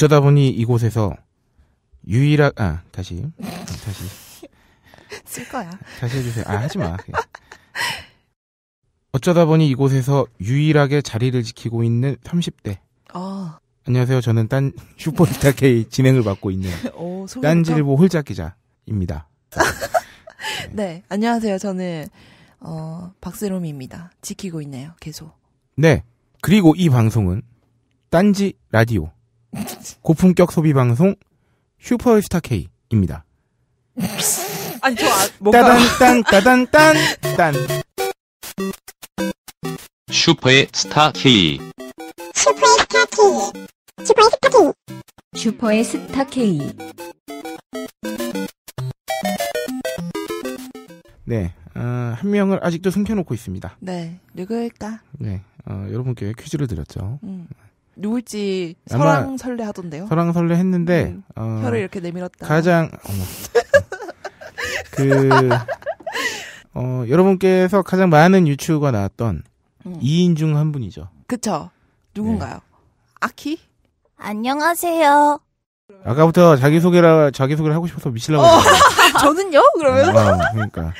어쩌다 보니 이곳에서 유일한 아 다시 다시 쓸 거야. 다시 해주세요. 아 하지 마. 어쩌다 보니 이곳에서 유일하게 자리를 지키고 있는 30대. 어. 안녕하세요. 저는 딴 슈퍼스타 K 진행을 맡고 있는 오, 딴질보 홀짝 기자입니다. 네. 네. 안녕하세요. 저는 어, 박세롬입니다. 지키고 있네요. 계속. 네. 그리고 이 방송은 딴지 라디오 고품격 소비 방송 슈퍼스타 K입니다. 아니 저 아, 뭔가 따단 딴 따단 딴 딴. 슈퍼의 스타 K. 슈퍼의 스타 K. 슈퍼의 스타 K. 슈퍼의 스타 K. 네, 어, 한 명을 아직도 숨겨놓고 있습니다. 네, 누구일까? 네, 어, 여러분께 퀴즈를 드렸죠. 음. 누울지 설왕설래 하던데요. 설왕설래 했는데 음, 어, 혀를 이렇게 내밀었다. 가장 어머, 그 어, 여러분께서 가장 많은 유튜브가 나왔던 음. 2인 중 한 분이죠. 그쵸. 누군가요? 네. 아키? 안녕하세요. 아까부터 자기소개라, 자기소개를 하고 싶어서 미칠라고. 어, 저는요? 그러면? 어, 그러니까.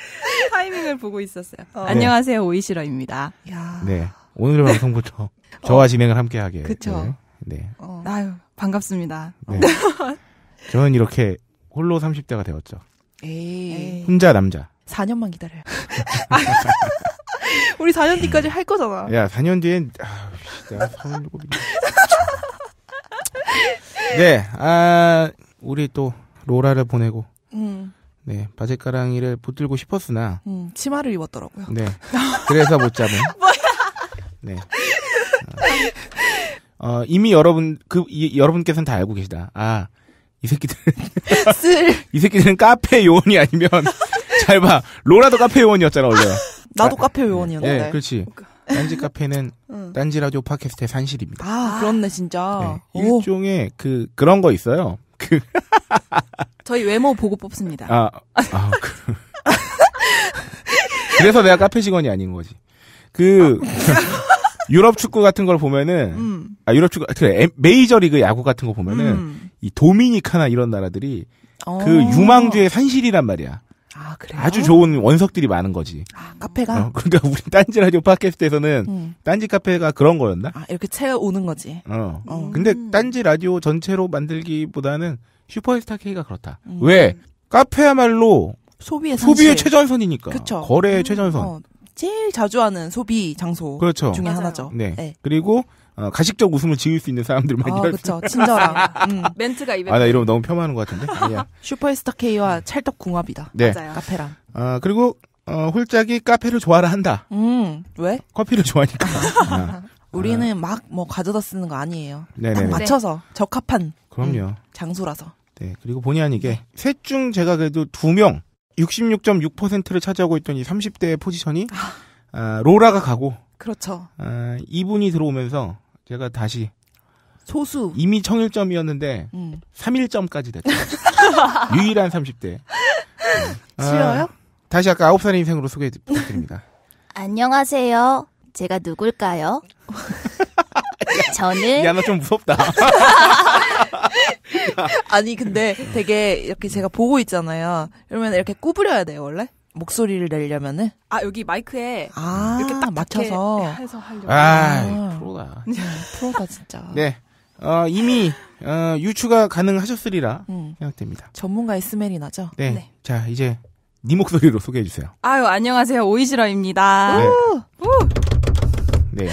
타이밍을 보고 있었어요. 어. 네. 안녕하세요, 오이시러입니다. 야. 네. 오늘의 방송부터. 저와 어. 진행을 함께 하게. 그쵸. 네. 네. 어. 아유, 반갑습니다. 네. 네. 저는 이렇게 홀로 30대가 되었죠. 에이. 혼자 남자. 4년만 기다려요. 우리 4년 뒤까지 할 거잖아. 야, 4년 뒤엔, 아, 내가 37이네. 아, 우리 또, 로라를 보내고, 음. 네, 바짓가랑이를 붙들고 싶었으나, 음, 치마를 입었더라고요. 네. 그래서 못 잡은. 뭐야! 네. 어, 이미 여러분, 그, 이, 여러분께서는 다 알고 계시다. 아, 이 새끼들은. 이 새끼들은 카페 요원이 아니면, 잘 봐. 로라도 카페 요원이었잖아, 원래. 나도 아, 카페 요원이었는데. 네, 그렇지. 딴지 카페는 응. 딴지 라디오 팟캐스트의 산실입니다. 아, 그렇네, 진짜. 네, 일종의 그, 그런 거 있어요. 그. 저희 외모 보고 뽑습니다. 아, 아, 그. 그래서 내가 카페 직원이 아닌 거지. 그. 유럽 축구 같은 걸 보면은 음. 아 유럽 축구 그래 메이저 리그 야구 같은 거 보면은 음. 이 도미니카나 이런 나라들이 어. 그 유망주의 산실이란 말이야. 아, 그래요? 아주 좋은 원석들이 많은 거지. 아, 카페가? 어, 그러니까 우리 딴지 라디오 팟캐스트에서는 음. 딴지 카페가 그런 거였나? 아, 이렇게 채워오는 거지. 어. 어. 음. 근데 딴지 라디오 전체로 만들기보다는 슈퍼스타 K가 그렇다. 음. 왜? 카페야말로 소비의, 소비의 최전선이니까. 그쵸. 거래의 최전선. 어, 제일 자주 하는 소비 장소 그렇죠. 중에 맞아요. 하나죠. 네. 네. 그리고 어, 가식적 웃음을 지을 수 있는 사람들 만이 아, 그렇죠. 친절함. 음. 멘트가 입벤 아, 나 이러면 너무 폄하하는 것 같은데. 아니야. 예. 슈퍼스타 K와 찰떡궁합이다. 네. 맞아요. 카페랑. 아, 그리고 어, 홀짝이 카페를 좋아라 한다. 음. 왜? 커피를 좋아하니까. 아. 우리는 아. 막뭐 가져다 쓰는 거 아니에요. 네네 맞춰서 적합한 그럼요. 음, 장소라서. 네. 그리고 본의 아니게 네. 셋중 제가 그래도 두명 66.6%를 차지하고 있던 이 30대의 포지션이 아. 아, 로라가 가고 그렇죠. 아, 이분이 들어오면서 제가 다시 소수 이미 청일점이었는데 음. 3일점까지 됐죠. 유일한 30대. 음. 아, 지어요? 아, 다시 아까 아홉 살의 인생으로 소개해 드립니다. 안녕하세요. 제가 누굴까요? 저는 야너좀 무섭다. 아니 근데 되게 이렇게 제가 보고 있잖아요. 그러면 이렇게 구부려야 돼요 원래? 목소리를 내려면은 아 여기 마이크에 아, 이렇게 딱 맞춰서 해서 하려고 아, 아. 프로다 네, 프로다 진짜 네 어, 이미 어, 유추가 가능하셨으리라 음. 생각됩니다 전문가의 스멜이 나죠 네. 네. 자 이제 네 목소리로 소개해 주세요 아유 안녕하세요 오이지러입니다 네. 오! 네.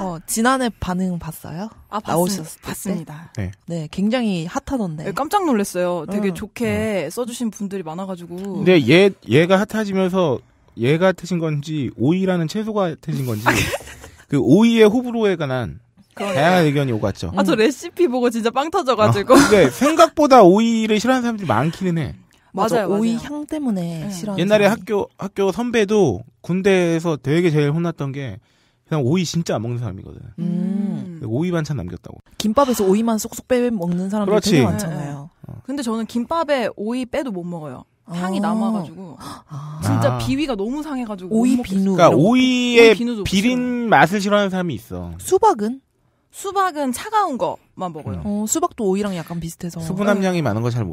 어, 지난해 반응 봤어요? 아, 나오셨 봤습니다. 네. 네, 굉장히 핫하던데. 네, 깜짝 놀랐어요. 되게 응. 좋게 응. 네. 써주신 분들이 많아가지고. 근데 얘 얘가 핫해지면서 얘가 트신 건지 오이라는 채소가 트신 건지 그 오이의 호불호에 관한 다양한 의견이 오갔죠. 아저 음. 레시피 보고 진짜 빵 터져가지고. 아, 근데 생각보다 오이를 싫어하는 사람들이 많기는 해. 맞아, 맞아요, 오이 향 때문에 네. 싫어. 옛날에 사람이. 학교 학교 선배도 군대에서 되게 제일 혼났던 게 그냥 오이 진짜 안 먹는 사람이거든. 음. 오이 반찬 남겼다고. 김밥에서 오이만 쏙쏙 빼 먹는 사람들 되게 많잖아요. 네. 어. 근데 저는 김밥에 오이 빼도 못 먹어요. 향이 아~ 남아가지고 아. 진짜 아. 비위가 너무 상해가지고 오이 비누. 그러니까 오이의 오이 비린 맛을 싫어하는 사람이 있어. 수박은? 수박은 차가운 거만 먹어요. 음. 어, 수박도 오이랑 약간 비슷해서 수분 함량이 많은 거잘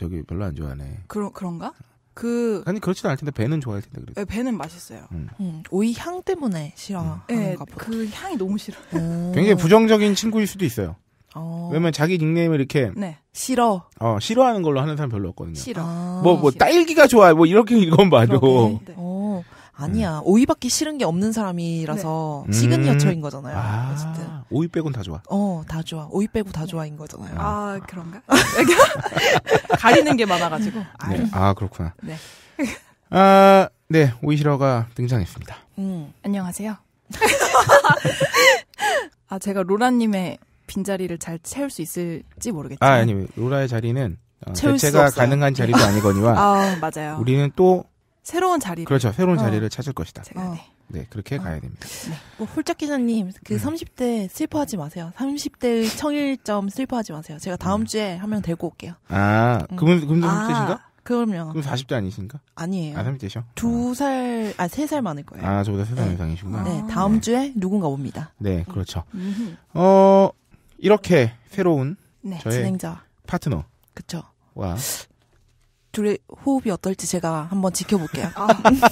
저기 별로 안 좋아하네. 그런 그런가? 그 아니 그렇지도 않을 텐데 배는 좋아할 텐데 그래도. 네, 배는 맛있어요. 음. 음, 오이 향 때문에 싫어하는가 네, 음. 보다. 예, 그 향이 너무 싫어요. 굉장히 부정적인 친구일 수도 있어요. 어. 왜냐면 자기 닉네임을 이렇게 네. 싫어. 어 싫어하는 걸로 하는 사람 별로 없거든요. 싫어. 아, 뭐뭐 뭐 딸기가 좋아 뭐 이렇게 읽어 봐도. 네. 어. 아니야. 음. 오이밖에 싫은 게 없는 사람이라서 네. 시그니처인 음. 거잖아요. 아, 어쨌든. 오이 빼곤 다 좋아. 어, 다 좋아. 오이 빼고 다 좋아인 거잖아요. 아, 아 그런가? 가리는 게 많아가지고. 네. 아, 그렇구나. 네. 아, 네. 오이시러가 등장했습니다. 음. 안녕하세요. 아, 제가 로라님의 빈자리를 잘 채울 수 있을지 모르겠지만. 아, 아니, 로라의 자리는 어, 채울 대체가 가능한 자리도 아니거니와. 아, 맞아요. 우리는 또 새로운 자리 그렇죠. 새로운 어. 자리를 찾을 것이다. 제가, 어. 네. 네. 그렇게 어. 가야 됩니다. 네. 뭐 홀짝 기자님, 그 음. 30대 슬퍼하지 마세요. 30대의 청일점 슬퍼하지 마세요. 제가 다음 음. 주에 한 명 데리고 올게요. 아, 음. 그분, 그분 30대신가? 아, 그럼요. 그럼 40대 아니신가? 아니에요. 아, 30대셔? 두 어. 살, 아, 세 살 많을 거예요. 아, 저보다 세살 네. 이상이시구나. 네, 아. 다음 네. 주에 누군가 옵니다. 네, 그렇죠. 어, 이렇게 새로운 네, 저의 진행자. 파트너. 그쵸. 와. 네, 둘의 호흡이 어떨지 제가 한번 지켜볼게요. 아,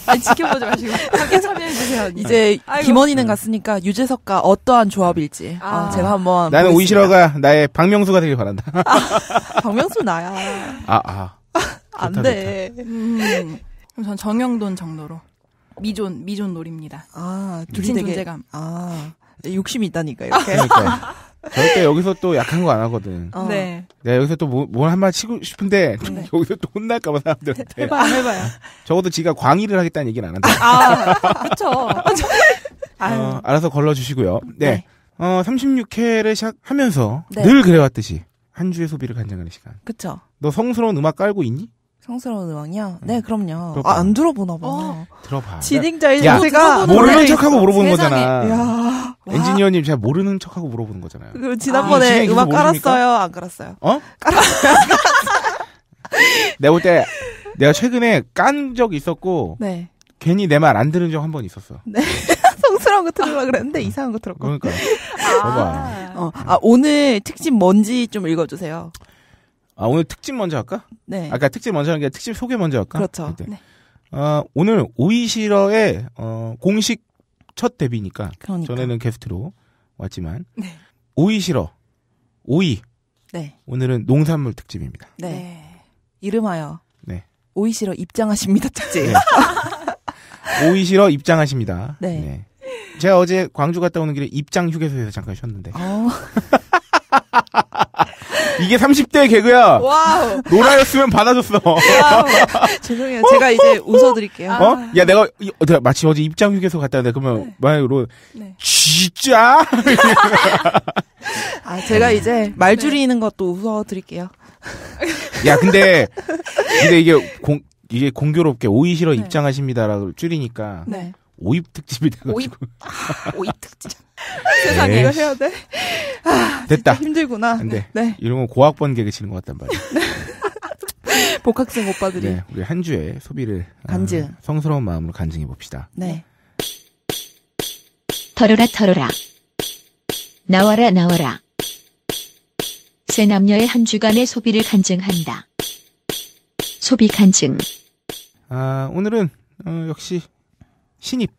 아니, 지켜보지 마시고 함께 참여해 주세요. 이제 아이고. 김원희는 갔으니까 유재석과 어떠한 조합일지 아. 아, 제가 한번 나는 오이시러가 나의 박명수가 되길 바란다. 박명수 나야. 아, 아. 안 돼. 음, 그럼 전 정영돈 정도로 미존 미존 놀입니다. 아, 둘이 되게 존재감. 아, 욕심이 있다니까 아. 이렇게. 그러니까. 저럴 때 여기서 또 약한 거 안 하거든. 어. 네. 내가 여기서 또뭘 뭐, 한마디 치고 싶은데 네. 여기서 또 혼날까봐 사람들한테. 해봐 해봐요. 적어도 지가 광의를 하겠다는 얘기는 안 한다. 아, 그렇죠. 어, 알아서 걸러주시고요. 네. 네. 어, 36회를 시작하면서 네. 늘 그래왔듯이 한 주의 소비를 간장하는 시간. 그렇죠너 성스러운 음악 깔고 있니? 성스러운 음악이요? 음. 네, 그럼요. 그렇구나. 아, 안 들어보나 봐. 어. 들어봐. 진행자의 자세가 모르는 척하고 물어보는 세상에. 거잖아. 엔지니어님 제가 모르는 척하고 물어보는 거잖아요. 그 지난번에 아, 음악 깔았어요? 안 깔았어요? 어? 깔았어요. 내가 볼때 내가 최근에 깐 적 있었고 네. 괜히 내 말 안 들은 적 한 번 있었어. 네. 성스러운 거 들으려 그랬는데 이상한 거 들었고. 그러니까. 아. 어. 아, 오늘 특집 뭔지 좀 읽어주세요. 아, 오늘 특집 먼저 할까? 네. 아까 그러니까 특집 먼저 하는 게 특집 소개 먼저 할까? 그렇죠. 네. 네. 아, 오늘 오이시러의 어, 공식 첫 데뷔니까. 그러니까. 전에는 게스트로 왔지만. 네. 오이시러. 오이. 네. 오늘은 농산물 특집입니다. 네. 네. 이름하여. 네. 오이시러 입장하십니다 특집. 네. 오이시러 입장하십니다. 네. 네. 제가 어제 광주 갔다 오는 길에 입장 휴게소에서 잠깐 쉬었는데. 어. 이게 30대 개그야. 와우. 노라였으면 받아줬어. 죄송해요. 제가 이제 웃어드릴게요. 어? 아. 야, 내가, 이, 어, 내가 마치 어제 입장 휴게소 갔다 왔는데, 그러면, 네. 만약에로 네. 진짜? 아, 제가 이제 말 네. 줄이는 것도 웃어드릴게요. 야, 근데, 근데 이게 공, 이게 공교롭게 오이시러 네. 입장하십니다라고 줄이니까. 네. 오입 특집이 돼가지고. 오입, 아, 오입 특집. 세상에 네. 이거 해야 돼. 아, 됐다. 힘들구나. 안 네. 네. 이런 건 고학번 개그 치는 것 같단 말이야. 네. 복학생 오빠들이. 네, 우리 한 주에 소비를 아, 간증. 어, 성스러운 마음으로 간증해 봅시다. 네. 털어라 털어라. 나와라 나와라. 새 남녀의 한 주간의 소비를 간증한다. 소비 간증. 아, 오늘은 어, 역시 신입.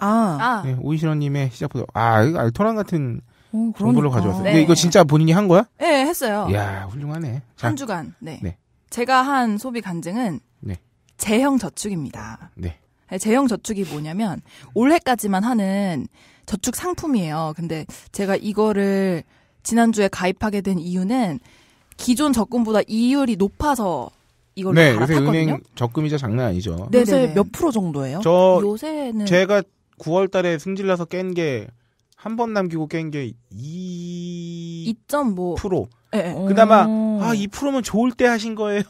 아. 네, 아. 예, 오이시러님의 시작부터 아 이거 알토란 같은 오, 그러니까. 정보를 가져왔어요. 네. 이거 진짜 본인이 한 거야? 네 했어요. 이야 훌륭하네. 자. 한 주간. 네. 네. 제가 한 소비 간증은 네. 재형 저축입니다. 네. 재형 네, 저축이 뭐냐면 올해까지만 하는 저축 상품이에요. 근데 제가 이거를 지난주에 가입하게 된 이유는 기존 적금보다 이율이 높아서 이걸로 네, 요새 탔거든요? 은행 적금이자 장난 아니죠. 네 요새 몇 프로 정도예요? 저 요새는 제가 9월 달에 승질나서 깬 게 한 번 남기고 깬 게 2... 2.5 프로. 네. 그나마 아 2%면 좋을 때 하신 거예요.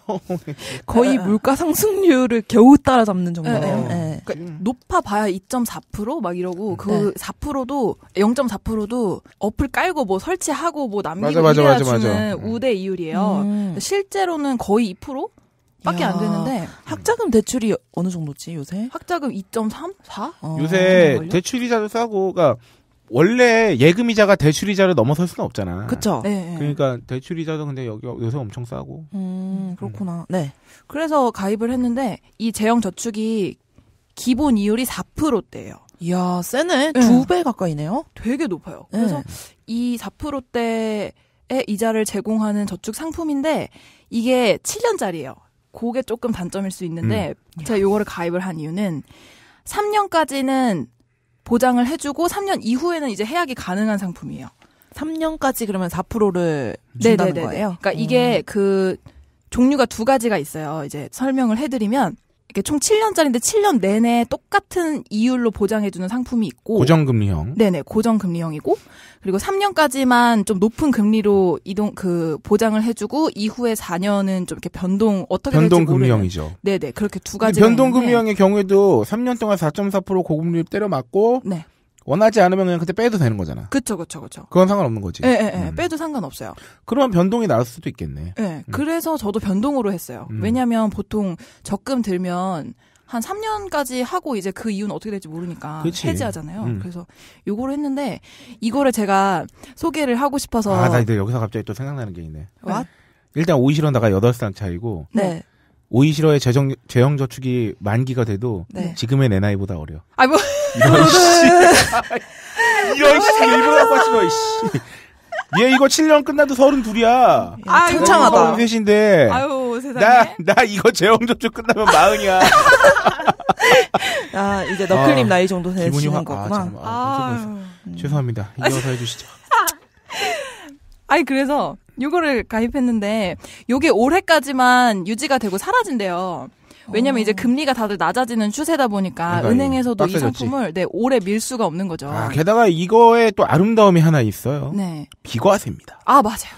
거의 예. 물가 상승률을 겨우 따라잡는 정도예요 네. 어, 그러니까 높아 봐야 2.4%막 이러고 그 네. 4%도 0.4%도 어플 깔고 뭐 설치하고 뭐 남기고 맞아, 맞 주는 음. 우대 이율이에요. 음. 실제로는 거의 2%? 밖에 안 되는데 학자금 대출이 어느 정도지 요새? 학자금 2.3? 4? 어. 요새 아, 대출이자도 싸고가 그러니까 원래 예금이자가 대출이자를 넘어설 수는 없잖아. 그쵸. 네. 네. 그러니까 대출이자도 근데 여기 요새 엄청 싸고. 음, 음. 그렇구나. 음. 네. 그래서 가입을 했는데 이 제형 저축이 기본 이율이 4%대예요. 이야, 세네. 네. 두 배 가까이네요. 되게 높아요. 네. 그래서 이 4%대의 이자를 제공하는 저축 상품인데 이게 7년짜리예요. 그게 조금 단점일 수 있는데 음. 제가 요거를 가입을 한 이유는 3년까지는 보장을 해주고 3년 이후에는 이제 해약이 가능한 상품이에요. 3년까지 그러면 4%를 준다는 네네네네. 네, 네, 거예요. 네. 그러니까 음. 이게 그 종류가 두 가지가 있어요. 이제 설명을 해드리면 이게 총 7년짜리인데 7년 내내 똑같은 이율로 보장해주는 상품이 있고 고정금리형. 네네 고정금리형이고 그리고 3년까지만 좀 높은 금리로 이동 그 보장을 해주고 이후에 4년은 좀 이렇게 변동 어떻게 변동금리형이죠. 네네 그렇게 두 가지. 변동금리형의 경우에도 3년 동안 4.4% 고금리 때려 맞고 네. 원하지 않으면 그냥 그때 빼도 되는 거잖아. 그쵸, 그쵸, 그쵸. 그건 상관없는 거지. 예, 예, 예. 음. 빼도 상관없어요. 그러면 변동이 나올 수도 있겠네. 예. 음. 그래서 저도 변동으로 했어요. 음. 왜냐면 보통 적금 들면 한 3년까지 하고 이제 그 이유는 어떻게 될지 모르니까 그치. 해지하잖아요. 음. 그래서 요거를 했는데 이거를 제가 소개를 하고 싶어서 아, 나 이제 여기서 갑자기 또 생각나는 게 있네. 왓? 일단 오이시런다가 8살 차이고 네. 오이시러의 재정, 재형저축이 만기가 돼도 네. 지금의 내 나이보다 어려. 아, 뭐. 이런 씨. 이런 씨. 일부러 빠지고, 씨. 얘 이거 7년 끝나도 32이야. 아, 창창하다. 33인데. 아유, 세상에. 나, 나 이거 재형저축 끝나면 마흔이야. 아, 이제 너클님 아, 나이 정도 되시는 확, 아, 거구나. 아, 아, 아, 죄송합니다. 이어서 해주시죠. 아니, 그래서 요거를 가입했는데 요게 올해까지만 유지가 되고 사라진대요. 왜냐면 오. 이제 어. 금리가 다들 낮아지는 추세다 보니까 그러니까 은행에서도 이 상품을 네, 오래 밀 수가 없는 거죠. 아, 게다가 이거에 또 아름다움이 하나 있어요. 네. 비과세입니다. 아, 맞아요.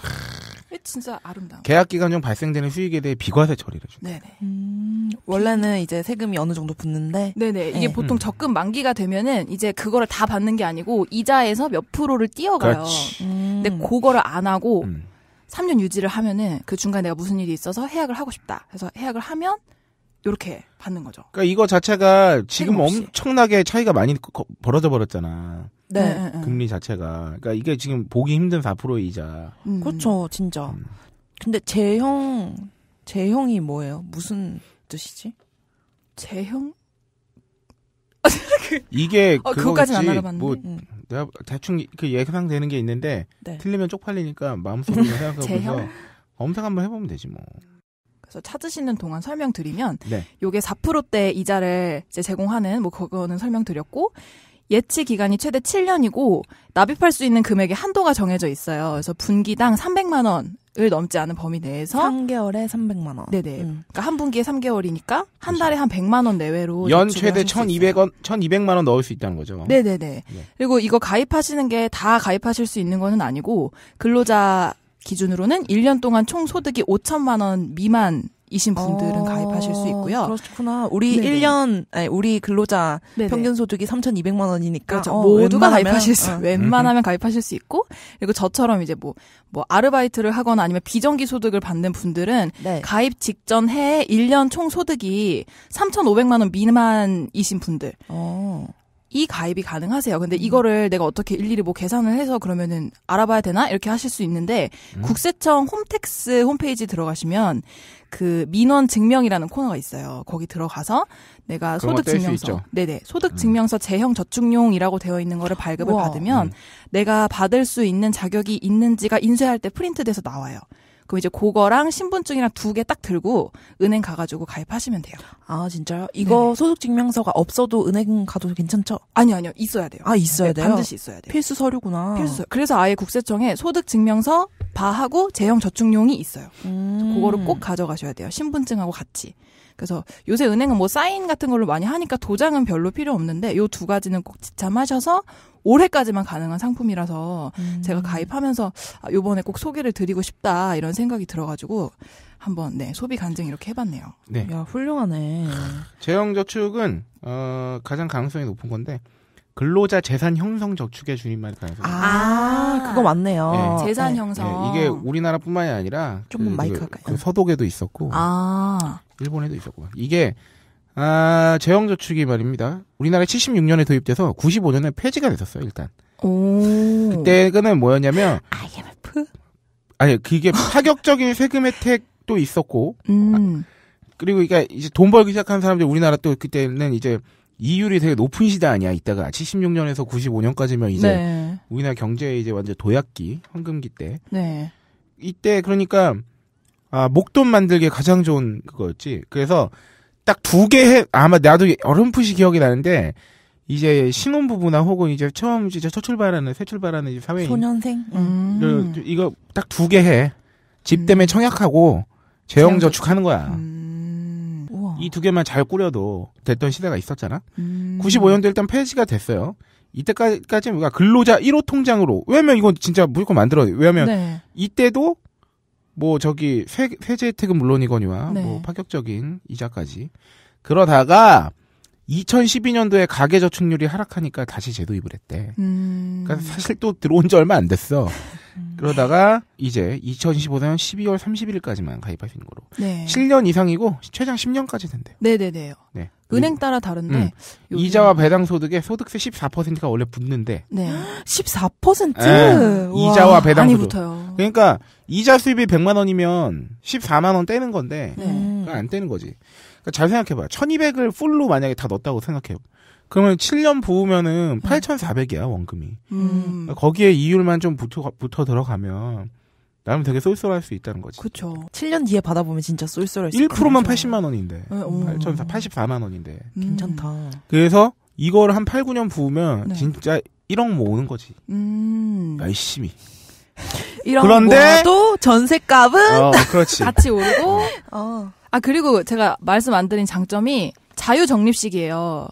진짜 아름다워. 계약 기간 중 발생되는 수익에 대해 비과세 처리를 해 네네. 음, 원래는 이제 세금이 어느 정도 붙는데. 네네. 이게 네. 보통 음. 적금 만기가 되면은 이제 그거를 다 받는 게 아니고 이자에서 몇 프로를 띄어가요. 음. 근데 그거를 안 하고 음. 3년 유지를 하면은 그 중간에 내가 무슨 일이 있어서 해약을 하고 싶다. 해서 해약을 하면 이렇게 받는 거죠. 그러니까 이거 자체가 지금 엄청나게 차이가 많이 벌어져 버렸잖아. 네. 음, 네, 네. 금리 자체가. 그러니까 이게 지금 보기 힘든 4%의 이자. 음. 그렇죠, 진짜. 음. 근데 제형 제형이 뭐예요? 무슨 뜻이지? 제형? 이게 어, 그거까지안 뭐 알아봤는데. 뭐 응. 내가 대충 그 예상되는 게 있는데 네. 틀리면 쪽팔리니까 마음속으로 생각하고서 검색 한번 해보면 되지 뭐. 그래서 찾으시는 동안 설명드리면 네. 요게 4%대 이자를 이제 제공하는 뭐 그거는 설명드렸고 예치 기간이 최대 7년이고 납입할 수 있는 금액의 한도가 정해져 있어요. 그래서 분기당 300만 원을 넘지 않은 범위 내에서 3개월에 300만 원. 네네. 음. 그러니까 한 분기에 3개월이니까 한 그렇죠. 달에 한 100만 원 내외로 연 최대 1,200원 1,200만 원 넣을 수 있다는 거죠. 네네네. 네. 그리고 이거 가입하시는 게 다 가입하실 수 있는 거는 아니고 근로자 기준으로는 1년 동안 총 소득이 5천만 원 미만 이신 분들은 어, 가입하실 수 있고요. 그렇구나. 우리 네네. 1년 아니, 우리 근로자 네네. 평균 소득이 3,200만 원이니까 그렇죠. 어, 어 모두가 가입하실 수 어, 음. 웬만하면 가입하실 수 있고 그리고 저처럼 이제 뭐뭐 뭐 아르바이트를 하거나 아니면 비정기 소득을 받는 분들은 네. 가입 직전 해에 1년 총 소득이 3,500만 원 미만이신 분들. 어. 이 가입이 가능하세요. 근데 이거를 내가 어떻게 일일이 뭐 계산을 해서 그러면은 알아봐야 되나? 이렇게 하실 수 있는데 음. 국세청 홈택스 홈페이지 들어가시면 그 민원 증명이라는 코너가 있어요. 거기 들어가서 내가 소득 증명서, 네네 소득 음. 증명서 재형 저축용이라고 되어 있는 거를 발급을 우와. 받으면 음. 내가 받을 수 있는 자격이 있는지가 인쇄할 때 프린트돼서 나와요. 그럼 이제 그거랑 신분증이랑 두 개 딱 들고 은행 가가지고 가입하시면 돼요. 아 진짜요? 이거 네. 소득 증명서가 없어도 은행 가도 괜찮죠? 아니요 아니요 있어야 돼요. 아 있어야 네, 돼요. 반드시 있어야 돼요. 필수 서류구나. 필수. 서류. 그래서 아예 국세청에 소득 증명서 바하고 재형 저축용이 있어요. 음. 그거를 꼭 가져가셔야 돼요. 신분증하고 같이. 그래서 요새 은행은 뭐 사인 같은 걸로 많이 하니까 도장은 별로 필요 없는데 요 두 가지는 꼭 지참하셔서 올해까지만 가능한 상품이라서 음. 제가 가입하면서 아, 요번에 꼭 소개를 드리고 싶다 이런 생각이 들어가지고 한번 네 소비 간증 이렇게 해봤네요. 네, 야 훌륭하네. 재형 저축은 어, 가장 가능성이 높은 건데 근로자 재산 형성 저축의 주임말 가능성. 아, 아, 그거 맞네요. 예. 네. 재산 예. 형성. 네. 이게 우리나라뿐만이 아니라 조금 그, 마이크 그, 할까요? 그 서독에도 있었고, 아. 일본에도 있었고, 이게 아, 재형 저축이 말입니다. 우리나라에 76년에 도입돼서 95년에 폐지가 됐었어요. 일단. 오. 그때는 뭐였냐면 IMF. 아니 그게 파격적인 세금 혜택도 있었고, 음. 아, 그리고 그러니까 이제 돈 벌기 시작한 사람들 우리나라 또 그때는 이제 이율이 되게 높은 시대 아니야. 이따가 76년에서 95년까지면 이제 네. 우리나라 경제에 이제 완전 도약기, 황금기 때. 네. 이때 그러니까 아, 목돈 만들기에 가장 좋은 그거였지. 그래서 딱 두 개 해, 아마 나도 어렴풋이 기억이 나는데 이제 신혼부부나 혹은 이제 처음 이제 첫 출발하는 새 출발하는 이제 사회인 소년생 음. 음. 이거 딱 두 개 해. 집 때문에 음. 청약하고 재형저축하는 거야. 음. 이두 개만 잘 꾸려도 됐던 시대가 있었잖아. 음. 95년도 일단 폐지가 됐어요. 이때까지 우리가 근로자 1호 통장으로 왜냐면 이건 진짜 무조건 만들어 왜냐면 네. 이때도 뭐 저기 세, 세제 혜택은 물론이거니와 네. 뭐 파격적인 이자까지 그러다가 2012년도에 가계 저축률이 하락하니까 다시 재도입을 했대. 음... 그러니까 사실 또 들어온 지 얼마 안 됐어. 음. 그러다가 이제 2015년 12월 3 1일까지만 가입할 수 있는 거로. 네. 7년 이상이고 최장 10년까지 된대요. 네네네. 네. 은행 따라 다른데 음. 요즘... 이자와 배당 소득에 소득세 14%가 원래 붙는데 네. 14%? 네. 예. 이자와 배당 소득. 붙어요. 그러니까 이자 수입이 100만 원이면 14만 원 떼는 건데 네. 안 떼는 거지. 그러니까 잘 생각해 봐요. 1,200을 풀로 만약에 다 넣었다고 생각해요. 그러면 7년 부으면은 8,400이야 음. 원금이. 음. 거기에 이율만 좀 붙어, 붙어 들어가면 나름 되게 쏠쏠할 수 있다는 거지. 그죠 7년 뒤에 받아보면 진짜 쏠쏠할 수. 1%만 80만 원인데. 8,4 음, 84만 음. 원인데. 음. 괜찮다. 그래서 이걸 한 8, 9년 부으면 네. 진짜 1억 모으는 거지. 음. 열심히. 그런데 또 전세값은 어, 그렇지. 같이 오르고. 어. 어. 아 그리고 제가 말씀 안 드린 장점이 자유 적립식이에요.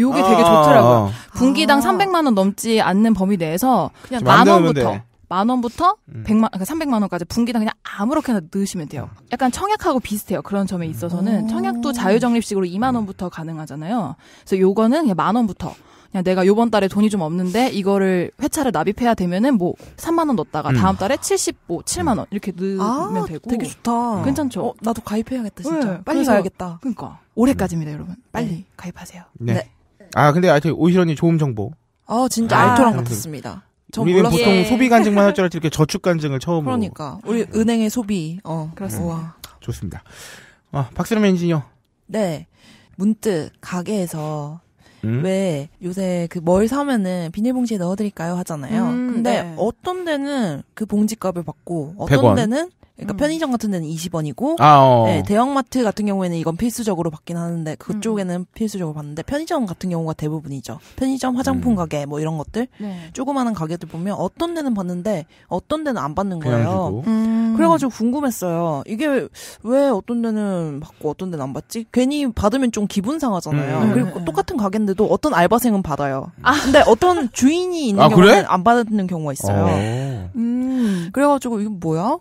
요게 그 되게 아, 좋더라고요. 아. 분기당 300만 아. 원 넘지 않는 범위 내에서 그냥 만 원부터 만 원부터 음. 100만 그러니까 300만 원까지 분기당 그냥 아무렇게나 넣으시면 돼요. 음. 약간 청약하고 비슷해요. 그런 점에 있어서는 어. 청약도 자유적립식으로 2만 원부터 가능하잖아요. 그래서 요거는 그냥 만 원부터 그냥 내가 요번 달에 돈이 좀 없는데 이거를 회차를 납입해야 되면은 뭐 3만 원 넣었다가 음. 다음 달에 75, 7만 원 이렇게 넣으면 아, 되고 되게 좋다. 괜찮죠? 어, 나도 가입해야겠다 진짜. 네, 빨리 가야겠다. 그러니까 올해까지입니다, 여러분. 빨리 네. 가입하세요. 네. 네. 아 근데 하여튼 오시런이 좋은 정보. 어 진짜 아, 알토랑 같았습니다. 우리는 보통 소비 간증만 할 줄 알지 았 이렇게 저축 간증을 처음으로. 그러니까 우리 네. 은행의 소비. 어 그렇습니다. 우 좋습니다. 아 박세롬 엔지니어. 네. 문득 가게에서 음? 왜 요새 그 뭘 사면은 비닐봉지에 넣어드릴까요 하잖아요. 음, 근데 네. 어떤 데는 그 봉지값을 받고 어떤 100원. 데는 그러니까 음. 편의점 같은 데는 20원이고 아, 어. 네, 대형마트 같은 경우에는 이건 필수적으로 받긴 하는데 그쪽에는 음. 필수적으로 받는데 편의점 같은 경우가 대부분이죠. 편의점, 화장품 음. 가게 뭐 이런 것들 네. 조그마한 가게들 보면 어떤 데는 받는데 어떤 데는 안 받는 거예요. 음. 음. 그래가지고 궁금했어요. 이게 왜, 어떤 데는 받고 어떤 데는 안 받지? 괜히 받으면 좀 기분 상하잖아요. 음. 그리고 똑같은 가게인데도 어떤 알바생은 받아요. 아. 근데 어떤 주인이 있는 아, 경우는 그래? 안 받는 경우가 있어요. 어. 그래가지고 이건 뭐야?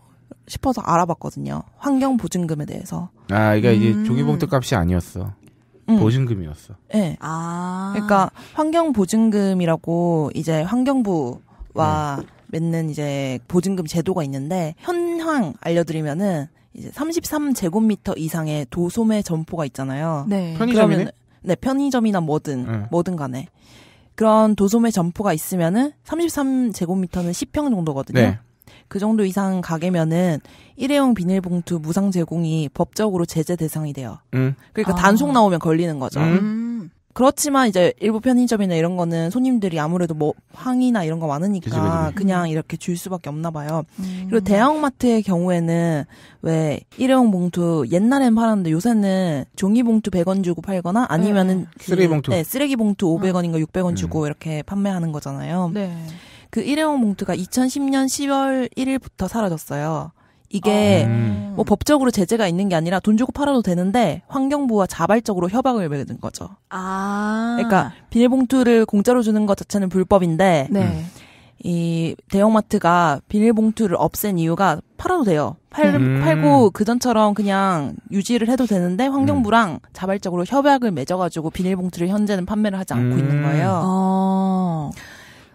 싶어서 알아봤거든요. 환경 보증금에 대해서. 아, 그러니까 이게 종이봉투 음. 값이 아니었어. 음. 보증금이었어. 예. 네. 아. 그러니까 환경 보증금이라고 이제 환경부와 네. 맺는 이제 보증금 제도가 있는데 현황 알려드리면은 이제 33제곱미터 이상의 도소매 점포가 있잖아요. 네. 편의점이네. 네, 편의점이나 뭐든 응. 네. 뭐든 간에 그런 도소매 점포가 있으면은 33제곱미터는 10평 정도거든요. 네. 그 정도 이상 가게면은 일회용 비닐봉투 무상 제공이 법적으로 제재 대상이 돼요. 음. 그러니까 아. 단속 나오면 걸리는 거죠. 음. 그렇지만 이제 일부 편의점이나 이런 거는 손님들이 아무래도 뭐 항이나 이런 거 많으니까 그냥 이렇게 줄 수밖에 없나 봐요. 음. 그리고 대형마트의 경우에는 왜 일회용 봉투 옛날엔 팔았는데 요새는 종이 봉투 100원 주고 팔거나 아니면은 네. 그, 쓰레기 봉투 네, 쓰레기 봉투 500원인가 음. 600원 음. 주고 이렇게 판매하는 거잖아요. 네. 그 일회용 봉투가 2010년 10월 1일부터 사라졌어요. 이게 아. 음. 뭐 법적으로 제재가 있는 게 아니라 돈 주고 팔아도 되는데 환경부와 자발적으로 협약을 맺은 거죠. 아. 그러니까 비닐봉투를 공짜로 주는 것 자체는 불법인데 네. 음. 이 대형마트가 비닐봉투를 없앤 이유가 팔아도 돼요. 팔, 음. 팔고 그전처럼 그냥 유지를 해도 되는데 환경부랑 음. 자발적으로 협약을 맺어가지고 비닐봉투를 현재는 판매를 하지 않고 음. 있는 거예요. 아.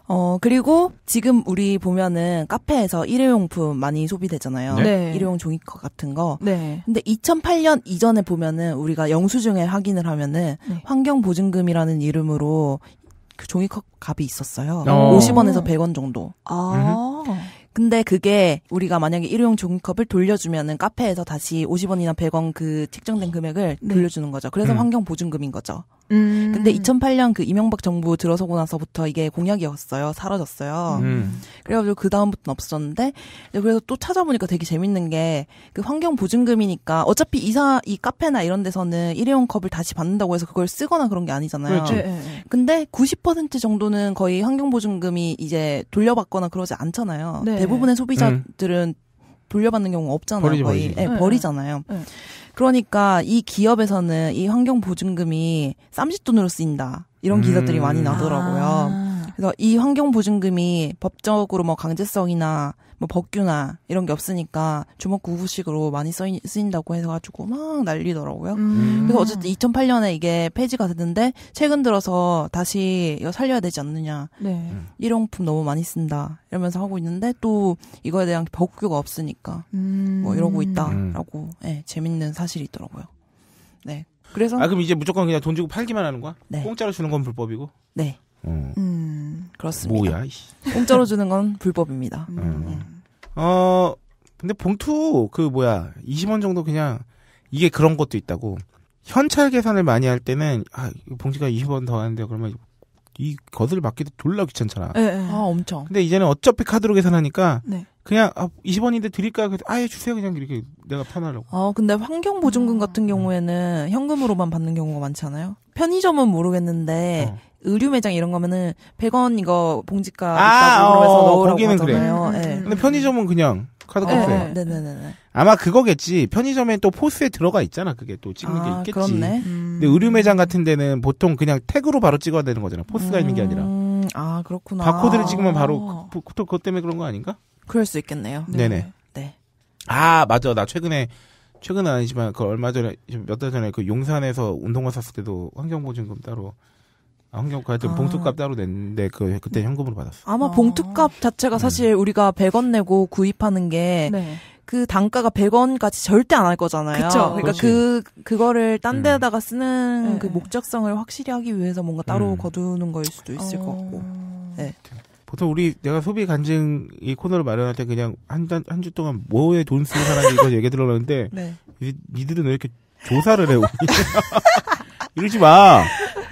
어, 그리고 지금 우리 보면은 카페에서 일회용품 많이 소비되잖아요. 네. 네. 일회용 종이컵 같은 거. 네. 근데 2008년 이전에 보면은 우리가 영수증에 확인을 하면은 네. 환경보증금이라는 이름으로 그 종이컵 값이 있었어요. 어. 50원에서 100원 정도. 아. 음. 근데 그게 우리가 만약에 일회용 종이컵을 돌려주면은 카페에서 다시 50원이나 100원 그 책정된 금액을 네. 돌려주는 거죠. 그래서 음. 환경보증금인 거죠. 음. 근데 2008년 그 이명박 정부 들어서고 나서부터 이게 공약이었어요. 사라졌어요. 음. 그래가지고 그 다음부터는 없었는데 그래서 또 찾아보니까 되게 재밌는 게 그 환경 보증금이니까 어차피 이사 이 카페나 이런 데서는 일회용 컵을 다시 받는다고 해서 그걸 쓰거나 그런 게 아니잖아요. 그렇죠. 네, 네, 네. 근데 90% 정도는 거의 환경 보증금이 이제 돌려받거나 그러지 않잖아요. 네. 대부분의 소비자들은 음. 돌려받는 경우가 없잖아요. 버리지, 거의 버리지. 네, 버리잖아요. 네. 그러니까 이 기업에서는 이 환경보증금이 쌈짓돈으로 쓰인다. 이런 기사들이 음. 많이 나더라고요. 아. 그래서 이 환경보증금이 법적으로 뭐 강제성이나 뭐 법규나 이런 게 없으니까 주먹구구식으로 많이 쓰인, 쓰인다고 해가지고 막 난리더라고요. 음. 그래서 어쨌든 2008년에 이게 폐지가 됐는데 최근 들어서 다시 이거 살려야 되지 않느냐. 네. 일용품 너무 많이 쓴다 이러면서 하고 있는데 또 이거에 대한 법규가 없으니까 음. 뭐 이러고 있다라고 음. 네, 재밌는 사실이 있더라고요. 네. 그래서 아 그럼 이제 무조건 그냥 돈 주고 팔기만 하는 거야? 네. 공짜로 주는 건 불법이고. 네. 음. 음. 그렇습니다. 뭐야? 공짜로 주는 건 불법입니다. 음. 음. 음. 어 근데 봉투 그 뭐야 20원 정도 그냥 이게 그런 것도 있다고 현찰 계산을 많이 할 때는 아 봉지가 20원 더 하는데 그러면 이 겉을 받기도 졸라 귀찮잖아. 네. 아 엄청. 근데 이제는 어차피 카드로 계산하니까 네. 그냥 아, 20원인데 드릴까? 그래서 아예 주세요 그냥 이렇게 내가 편하려고. 아 근데 환경보증금 같은 아. 경우에는 현금으로만 받는 경우가 많잖아요. 편의점은 모르겠는데 어. 의류 매장 이런 거면은 100원 이거 봉지가 아, 있다고 그러서 어, 넣으라고 기는 하잖아요. 그래. 음, 네. 음, 예. 음. 근데 편의점은 그냥 카드 값에. 어, 네네네. 아마 그거겠지. 편의점에 또 포스에 들어가 있잖아. 그게 또 찍는 아, 게 있겠지. 그렇네. 음. 근데 의류 매장 같은 데는 보통 그냥 태그로 바로 찍어야 되는 거잖아. 포스가 음. 있는 게 아니라. 아 그렇구나. 바코드를 찍으면 바로 그, 그, 그것 때문에 그런 거 아닌가? 그럴 수 있겠네요. 네. 네네. 네. 아 맞아. 나 최근에 최근은 아니지만 그 얼마 전에 몇 달 전에 그 용산에서 운동화 샀을 때도 환경보증금 따로 환경과 하여튼 아. 봉투값 따로 냈는데 그 그때 현금으로 받았어. 아마 아. 봉투값 자체가 네. 사실 우리가 100원 내고 구입하는 게. 네. 그 단가가 100원까지 절대 안 할 거잖아요. 그쵸? 그러니까 그렇지. 그 그거를 딴 네. 데다가 쓰는 네. 그 목적성을 확실히 하기 위해서 뭔가 따로 음. 거두는 거일 수도 있을 어... 것 같고. 어. 네. 보통 우리 내가 소비 간증 이 코너를 마련할 때 그냥 한 한 주 동안 뭐에 돈 쓰는 사람이 이거 얘기 들어봤는데 네. 이, 니들은 왜 이렇게 조사를 해? 이러지 마.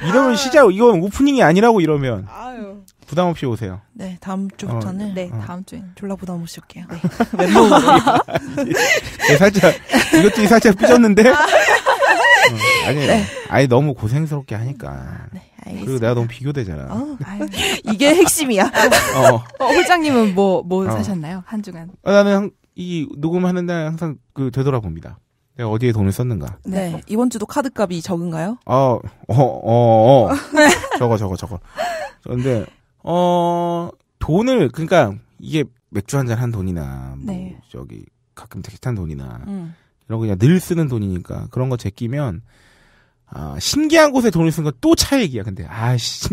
이러면 아. 시작 이건 오프닝이 아니라고 이러면 아유. 부담 없이 오세요. 네 다음 주부터는 어, 네 어. 다음 주에 졸라 부담 없이 올게요. 네. 네 살짝 이것도 살짝 삐졌는데. 아. 어, 아니 네. 아니 너무 고생스럽게 하니까. 네, 그리고 내가 너무 비교되잖아. 어, 이게 핵심이야. 어. 회장님은 어, 뭐뭐 뭐, 뭐 어. 사셨나요 한 주간? 어, 나는 이 녹음하는 날 항상 그 되돌아봅니다. 내가 어디에 돈을 썼는가. 네. 네. 이번 주도 카드 값이 적은가요? 아, 어, 어, 어. 네. 저거, 저거, 저거. 그런데, 어, 돈을, 그러니까 이게 맥주 한 잔 한 돈이나, 뭐 네. 저기, 가끔 택시 탄 돈이나, 음. 이런 거 그냥 늘 쓰는 돈이니까 그런 거 제끼면, 아, 신기한 곳에 돈을 쓴건또 차 얘기야, 근데. 아씨.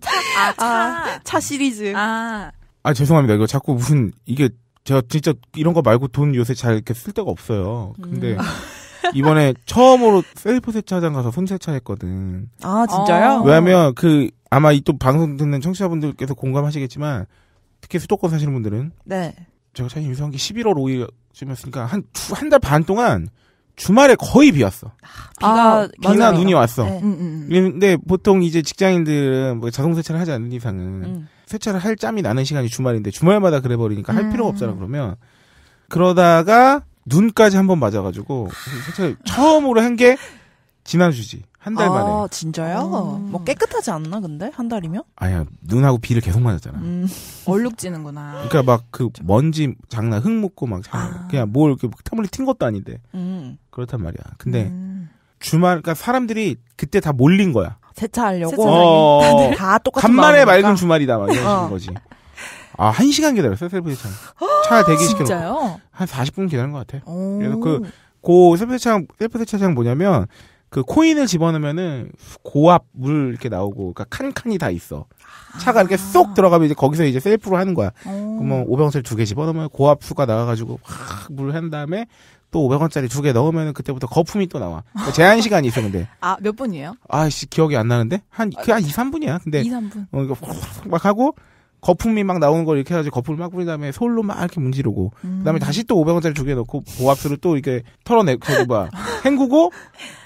차, 아, 차. 아, 차 시리즈. 아. 아, 죄송합니다. 이거 자꾸 무슨, 이게 제가 진짜 이런 거 말고 돈 요새 잘 이렇게 쓸 데가 없어요. 근데 음. 이번에 처음으로 셀프 세차장 가서 손 세차했거든. 아 진짜요? 아. 왜냐하면 그 아마 이 또 방송 듣는 청취자분들께서 공감하시겠지만 특히 수도권 사시는 분들은 네. 제가 참 유사한 게 11월 5일쯤이었으니까 한한달 반 동안 주말에 거의 비 왔어. 아, 비가 비나 맞아요. 눈이 왔어. 네. 음, 음, 음. 근데 보통 이제 직장인들은 뭐 자동 세차를 하지 않는 이상은 음. 세차를 할 짬이 나는 시간이 주말인데 주말마다 그래 버리니까 할 음. 필요가 없잖아 그러면 그러다가 눈까지 한번 맞아가지고 세차 처음으로 한 게 지난주지 한 달 만에. 아, 진짜요? 음. 뭐 깨끗하지 않나 근데 한 달이면? 아니야 눈하고 비를 계속 맞았잖아. 음. 얼룩 지는구나. 그러니까 막 그 먼지 장난 흙 묻고 막 아. 그냥 뭘 이렇게 탐물리 튄 것도 아닌데. 음. 그렇단 말이야. 근데 음. 주말 그러니까 사람들이 그때 다 몰린 거야. 세차하려고 어. 어, 다 똑같은 간만에 맑은 주말이다 막 이러시는 어. 거지. 아, 한 시간 기다렸어요, 셀프 세차. 차 아, 대기시켜 놓고. 한 40분 기다린 것 같아요. 오. 그래서 그, 고 셀프 세차장, 셀프 세차장 뭐냐면, 그 코인을 집어넣으면은 고압 물 이렇게 나오고, 그러니까 칸칸이 다 있어. 차가 이렇게 아. 쏙 들어가면 이제 거기서 이제 셀프로 하는 거야. 그러면 뭐 오병셀 두개 집어넣으면 고압수가 나와가지고 확 물 한 다음에 또 500원짜리 두 개 넣으면 그때부터 거품이 또 나와. 그러니까 제한 시간이 있어, 근데. 아, 몇 분이에요? 아씨, 기억이 안 나는데? 한, 아, 그한 2, 3분이야. 근데. 2, 3분. 어, 이거 막 하고, 거품이 막 나오는 걸 이렇게 해가지고 거품을 막 뿌린 다음에 솔로 막 이렇게 문지르고, 음. 그 다음에 다시 또 500원짜리 두 개 넣고, 보압수를 또 이렇게 털어내, 저기 뭐 헹구고,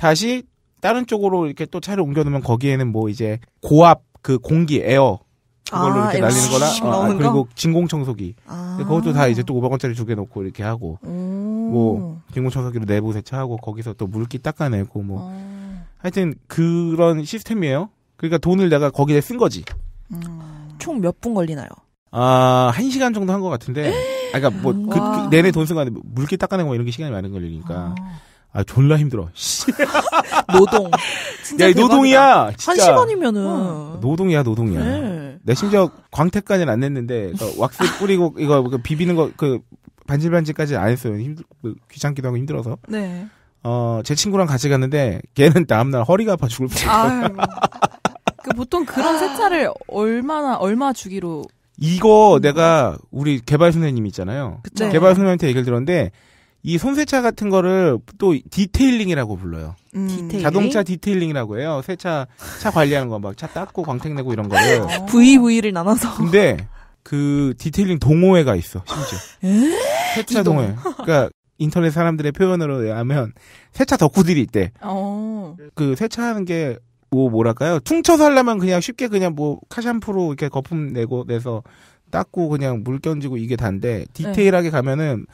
다시 다른 쪽으로 이렇게 또 차를 옮겨놓으면 거기에는 뭐 이제 고압, 그 공기, 에어, 그걸로 아, 이렇게 날리는 거나 아, 그리고 진공청소기 아. 그것도 다 이제 또 500원짜리 두 개 놓고 이렇게 하고 음. 뭐 진공청소기로 내부 세차하고 거기서 또 물기 닦아내고 뭐 음. 하여튼 그런 시스템이에요 그러니까 돈을 내가 거기에 쓴 거지 음. 총몇 분 걸리나요? 아, 한 시간 정도 한 것 같은데. 아, 그니까 러 뭐, 그, 그, 내내 돈 쓴 거 아닌데, 물기 닦아내고 이런 게 시간이 많은 걸리니까. 아. 아 졸라 힘들어. 노동. 진짜 야, 노동이야. 진짜. 한 시간이면은. 어. 노동이야 노동이야. 네. 내 심지어 광택까지는 안 냈는데 그 왁스 아. 뿌리고 이거 그 비비는 거 그반질반질까지안 했어요. 힘들, 그 귀찮기도 하고 힘들어서. 네. 어제 친구랑 같이 갔는데 걔는 다음날 허리가 아파 죽을 뻔했어. 그 보통 그런 아. 세차를 얼마나 얼마 주기로 이거 내가 우리 개발 선생님 있잖아요. 그쵸? 개발 네. 선생님한테 얘기를 들었는데 이 손세차 같은 거를 또 디테일링이라고 불러요. 음. 디테일링? 자동차 디테일링이라고 해요. 세차 차 관리하는 거 막 차 닦고 광택 내고 이런 거를 VV를 어. 나눠서. 근데 그 디테일링 동호회가 있어. 심지어. 세차 동호회. 그러니까 인터넷 사람들의 표현으로 하면 세차 덕후들이 있대. 어. 그 세차하는 게 뭐 뭐랄까요? 퉁쳐서 하려면 그냥 쉽게 그냥 뭐 카샴푸로 이렇게 거품 내고 내서 닦고 그냥 물 견지고 이게 단데 디테일하게 가면은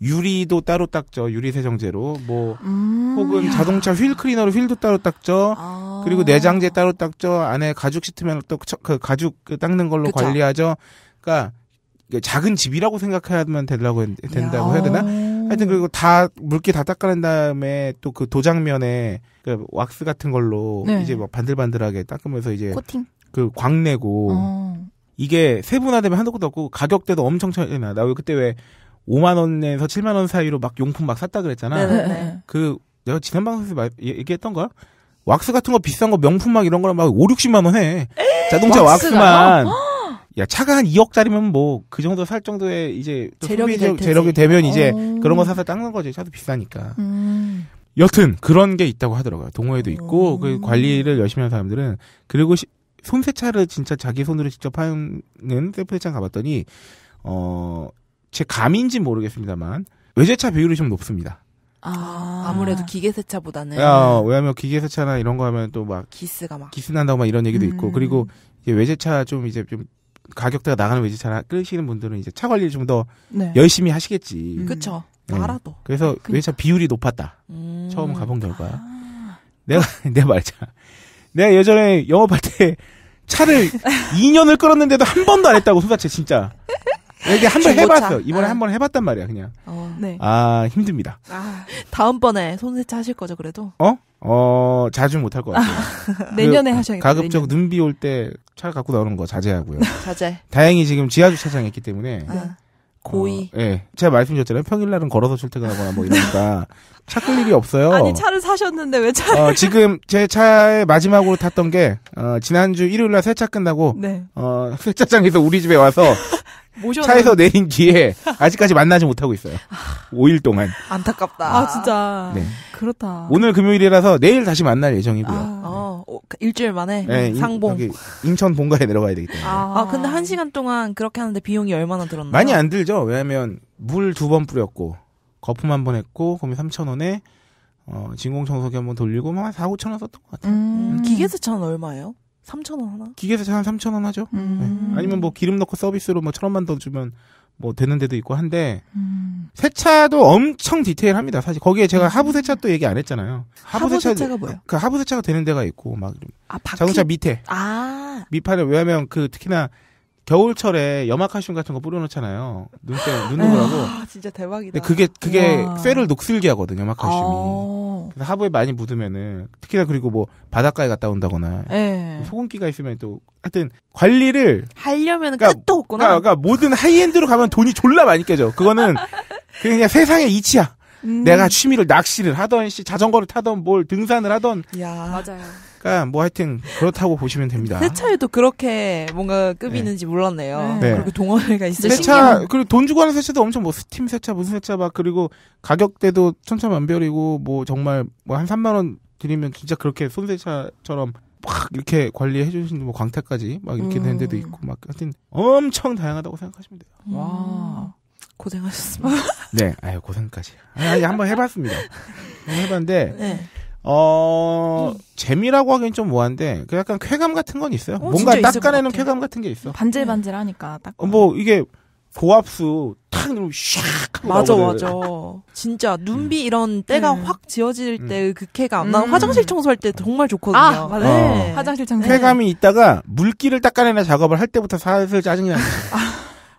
유리도 따로 닦죠. 유리 세정제로. 뭐 음. 혹은 자동차 휠 클리너로 휠도 따로 닦죠. 아. 그리고 내장재 따로 닦죠. 안에 가죽 씻으면 또 그 가죽 그 닦는 걸로 그쵸. 관리하죠. 그러니까 작은 집이라고 생각하면 되려고 된다고 해야 되나? 하여튼 그리고 다 물기 다 닦아낸 다음에 또 그 도장면에 그 왁스 같은 걸로 네. 이제 막 뭐 반들반들하게 닦으면서 이제 코팅 그 광내고 어. 이게 세분화되면 한도 끝도 없고 가격대도 엄청 차이 나. 나왜 그때 왜 5만 원에서 7만 원 사이로 막 용품 막 샀다 그랬잖아. 네네. 네, 네. 그 내가 지난 방송에서 얘기했던 거야. 왁스 같은 거 비싼 거 명품 막 이런 거랑 막 5, 60만 원 해. 자동차 왁스만. 야, 차가 한 2억짜리면 뭐, 그 정도 살 정도의 이제, 재력이, 재력이 되면 이제, 그런 거 사서 닦는 거지. 차도 비싸니까. 음. 여튼, 그런 게 있다고 하더라고요. 동호회도 있고, 음. 그 관리를 열심히 하는 사람들은. 그리고 시, 손세차를 진짜 자기 손으로 직접 하는 셀프세차 가봤더니, 어, 제 감인지 모르겠습니다만 외제차 비율이 좀 높습니다. 아, 아 아무래도 기계세차보다는. 아, 왜냐면 기계세차나 이런 거 하면 또 막 기스가 막 기스 난다고 막 이런 얘기도 음. 있고 그리고 이제 외제차 좀 이제 좀 가격대가 나가는 외제차나 끌으시는 분들은 이제 차 관리를 좀더 네. 열심히 하시겠지. 음. 그쵸. 네. 알아도. 그래서 그러니까. 외제차 비율이 높았다. 음. 처음 가본 결과. 아. 내가 내 말자. 내가 예전에 영업할 때 차를 2년을 끌었는데도 한 번도 안 했다고 수사채 진짜. 이게 한 번 해봤어. 이번에 아. 한번 해봤단 말이야, 그냥. 어, 네. 아, 힘듭니다. 아, 다음번에 손세차 하실 거죠, 그래도? 어? 어, 자주 못할 것 같아요. 아, 내년에 그 하셔야겠다. 가급적 눈비올 때 차 갖고 나오는 거 자제하고요. 자제. 다행히 지금 지하주차장에 있기 때문에. 아, 네. 고의. 어, 예. 제가 말씀드렸잖아요. 평일날은 걸어서 출퇴근하거나 뭐 이러니까. 차 끌 일이 없어요. 아니, 차를 사셨는데 왜 차를. 어, 지금 제 차에 마지막으로 탔던 게, 어, 지난주 일요일날 세차 끝나고, 네. 어, 세차장에서 우리 집에 와서 모셔 차에서 내린 뒤에 아직까지 만나지 못하고 있어요. 5일 동안. 안타깝다. 아 진짜. 네. 그렇다. 오늘 금요일이라서 내일 다시 만날 예정이고요. 아, 어, 어 그 일주일 만에 네, 상봉. 인, 인천 본가에 내려가야 되기 때문에. 아, 아 근데 한 시간 동안 그렇게 하는데 비용이 얼마나 들었나요? 많이 안 들죠. 왜냐하면 물 두 번 뿌렸고 거품 한 번 했고 그러 3천 원에 어, 진공청소기 한 번 돌리고 뭐 한 4, 5천 원 썼던 것 같아요. 음... 기계세차는 얼마예요? 3 0원 하나? 기계에서 한 3천원 하죠. 음. 네. 아니면 뭐 기름 넣고 서비스로 뭐1 0 0 0원만더 주면 뭐 되는 데도 있고 한데 음. 세차도 엄청 디테일합니다. 사실 거기에 제가 음. 하부 세차또 얘기 안 했잖아요. 하부, 하부 세차, 가뭐예그 하부 세차가 되는 데가 있고 막 아, 바퀴? 자동차 밑에 아. 밑판에 왜냐면그 특히나 겨울철에 염화칼슘 같은 거 뿌려놓잖아요. 눈때 눈 녹으라고. 네. 아, 진짜 대박이다. 근데 그게 그게 우와. 쇠를 녹슬게 하거든 염화칼슘이. 아~ 하부에 많이 묻으면은 특히나 그리고 뭐 바닷가에 갔다 온다거나 네. 소금기가 있으면 또 하여튼 관리를 하려면 그러니까, 끝도 없구나. 그러니까, 그러니까 모든 하이엔드로 가면 돈이 졸라 많이 깨져. 그거는 그냥 세상의 이치야. 음. 내가 취미를 낚시를 하던 시 자전거를 타던 뭘 등산을 하던. 야 맞아요. 그뭐 아, 하여튼 그렇다고 보시면 됩니다. 세차에도 그렇게 뭔가 급이 네. 있는지 몰랐네요. 네. 네. 그리고 동호회가 있어 세차 신기한... 그리고 돈 주고 하는 세차도 엄청 뭐 스팀 세차 무슨 세차 막 그리고 가격대도 천차만별이고 뭐 정말 뭐한 3만 원 드리면 진짜 그렇게 손세차처럼 막 이렇게 관리해 주신 뭐 광택까지 막 이렇게 음. 되 데도 있고 막 하여튼 엄청 다양하다고 생각하시면 돼요. 음. 와. 고생하셨습니다. 네, 아유 고생까지. 아, 아니, 한번 해봤습니다. 한 번 해봤는데 네. 어, 재미라고 하긴 좀 뭐한데, 그 약간 쾌감 같은 건 있어요. 어, 뭔가 닦아내는 쾌감 같은 게 있어. 반질반질 하니까, 딱. 어, 뭐, 이게, 고압수, 탁, 이러면 샥! 맞아, 맞아. 진짜, 눈비 음. 이런 때가 음. 확 지어질 음. 때의 그 쾌감. 난 음. 화장실 청소할 때 정말 좋거든요. 아, 맞아. 어. 네. 화장실 네. 청소. 쾌감이 있다가, 물기를 닦아내는 작업을 할 때부터 사실 짜증이 나는 아.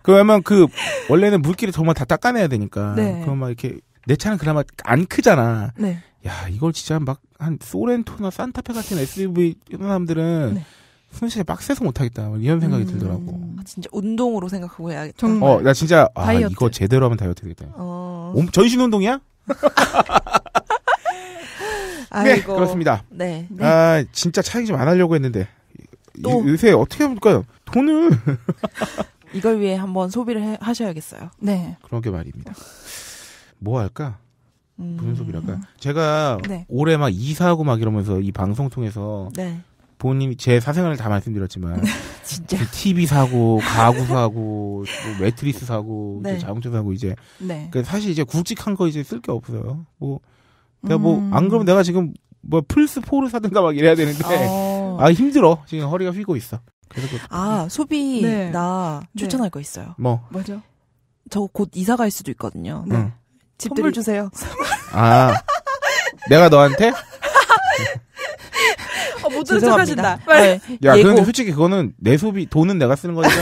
그러면 그, 원래는 물기를 정말 다 닦아내야 되니까. 네. 그럼 막 이렇게, 내 차는 그나마 안 크잖아. 네. 야 이걸 진짜 막 한 소렌토나 산타페 같은 SUV 이런 사람들은 네. 순식에 빡세서 못하겠다 이런 생각이 음. 들더라고. 아, 진짜 운동으로 생각하고 해야겠다. 정말. 어, 나 진짜 아, 다이어트. 이거 제대로 하면 다이어트 되겠다. 어... 옴, 전신 운동이야? 네, 그렇습니다. 네. 네. 아, 진짜 차이 좀 안 하려고 했는데 또. 요새 어떻게 합니까? 돈을 이걸 위해 한번 소비를 해, 하셔야겠어요. 네. 그런 게 말입니다. 뭐 할까? 음. 분석이랄까 그러니까 제가 네. 올해 막 이사하고 막 이러면서 이 방송 통해서 네. 본인이 제 사생활을 다 말씀드렸지만 진짜 TV 그 사고 가구 사고 뭐 매트리스 사고 네. 이제 자동차 사고 이제 네. 그러니까 사실 이제 굵직한 거 이제 쓸 게 없어요. 뭐 내가 뭐 음. 뭐안 그러면 내가 지금 뭐 플스 포를 사든가 막 이래야 되는데 어. 아 힘들어 지금 허리가 휘고 있어. 그래서 그, 아 소비 네. 나 네. 추천할 거 있어요. 뭐 뭐죠? 저 곧 이사 갈 수도 있거든요. 네. 응. 집들이. 선물 주세요. 아 내가 너한테? 어, 못 들은 척하신다. 네. 야 예고. 그런데 솔직히 그거는 내 소비 돈은 내가 쓰는 거니까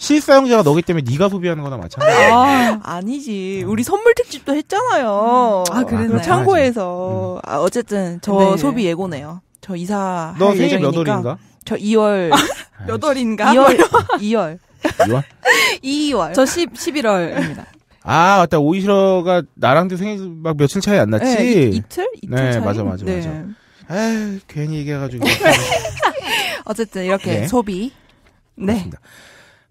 실사용자가 너기 때문에 네가 소비하는 거나 마찬가지야. 아, 니지 우리 어. 선물 특집도 했잖아요. 음. 아, 그랬네. 아, 고에서 음. 아, 어쨌든 저 네. 소비 예고네요. 저 이사 너 생일 이니몇 월인가? 저 2월. 아, 몇 월인가? 2월. 2월. 2월? 2월. 저 10, 11월입니다. 아, 맞다. 오이시러가 나랑도 생일 막 며칠 차이 안 났지? 네, 이, 틀 이틀 네, 차이? 맞아, 맞아, 네. 맞아. 아 괜히 얘기해가지고. 어쨌든 이렇게 네. 소비. 네. 그습니다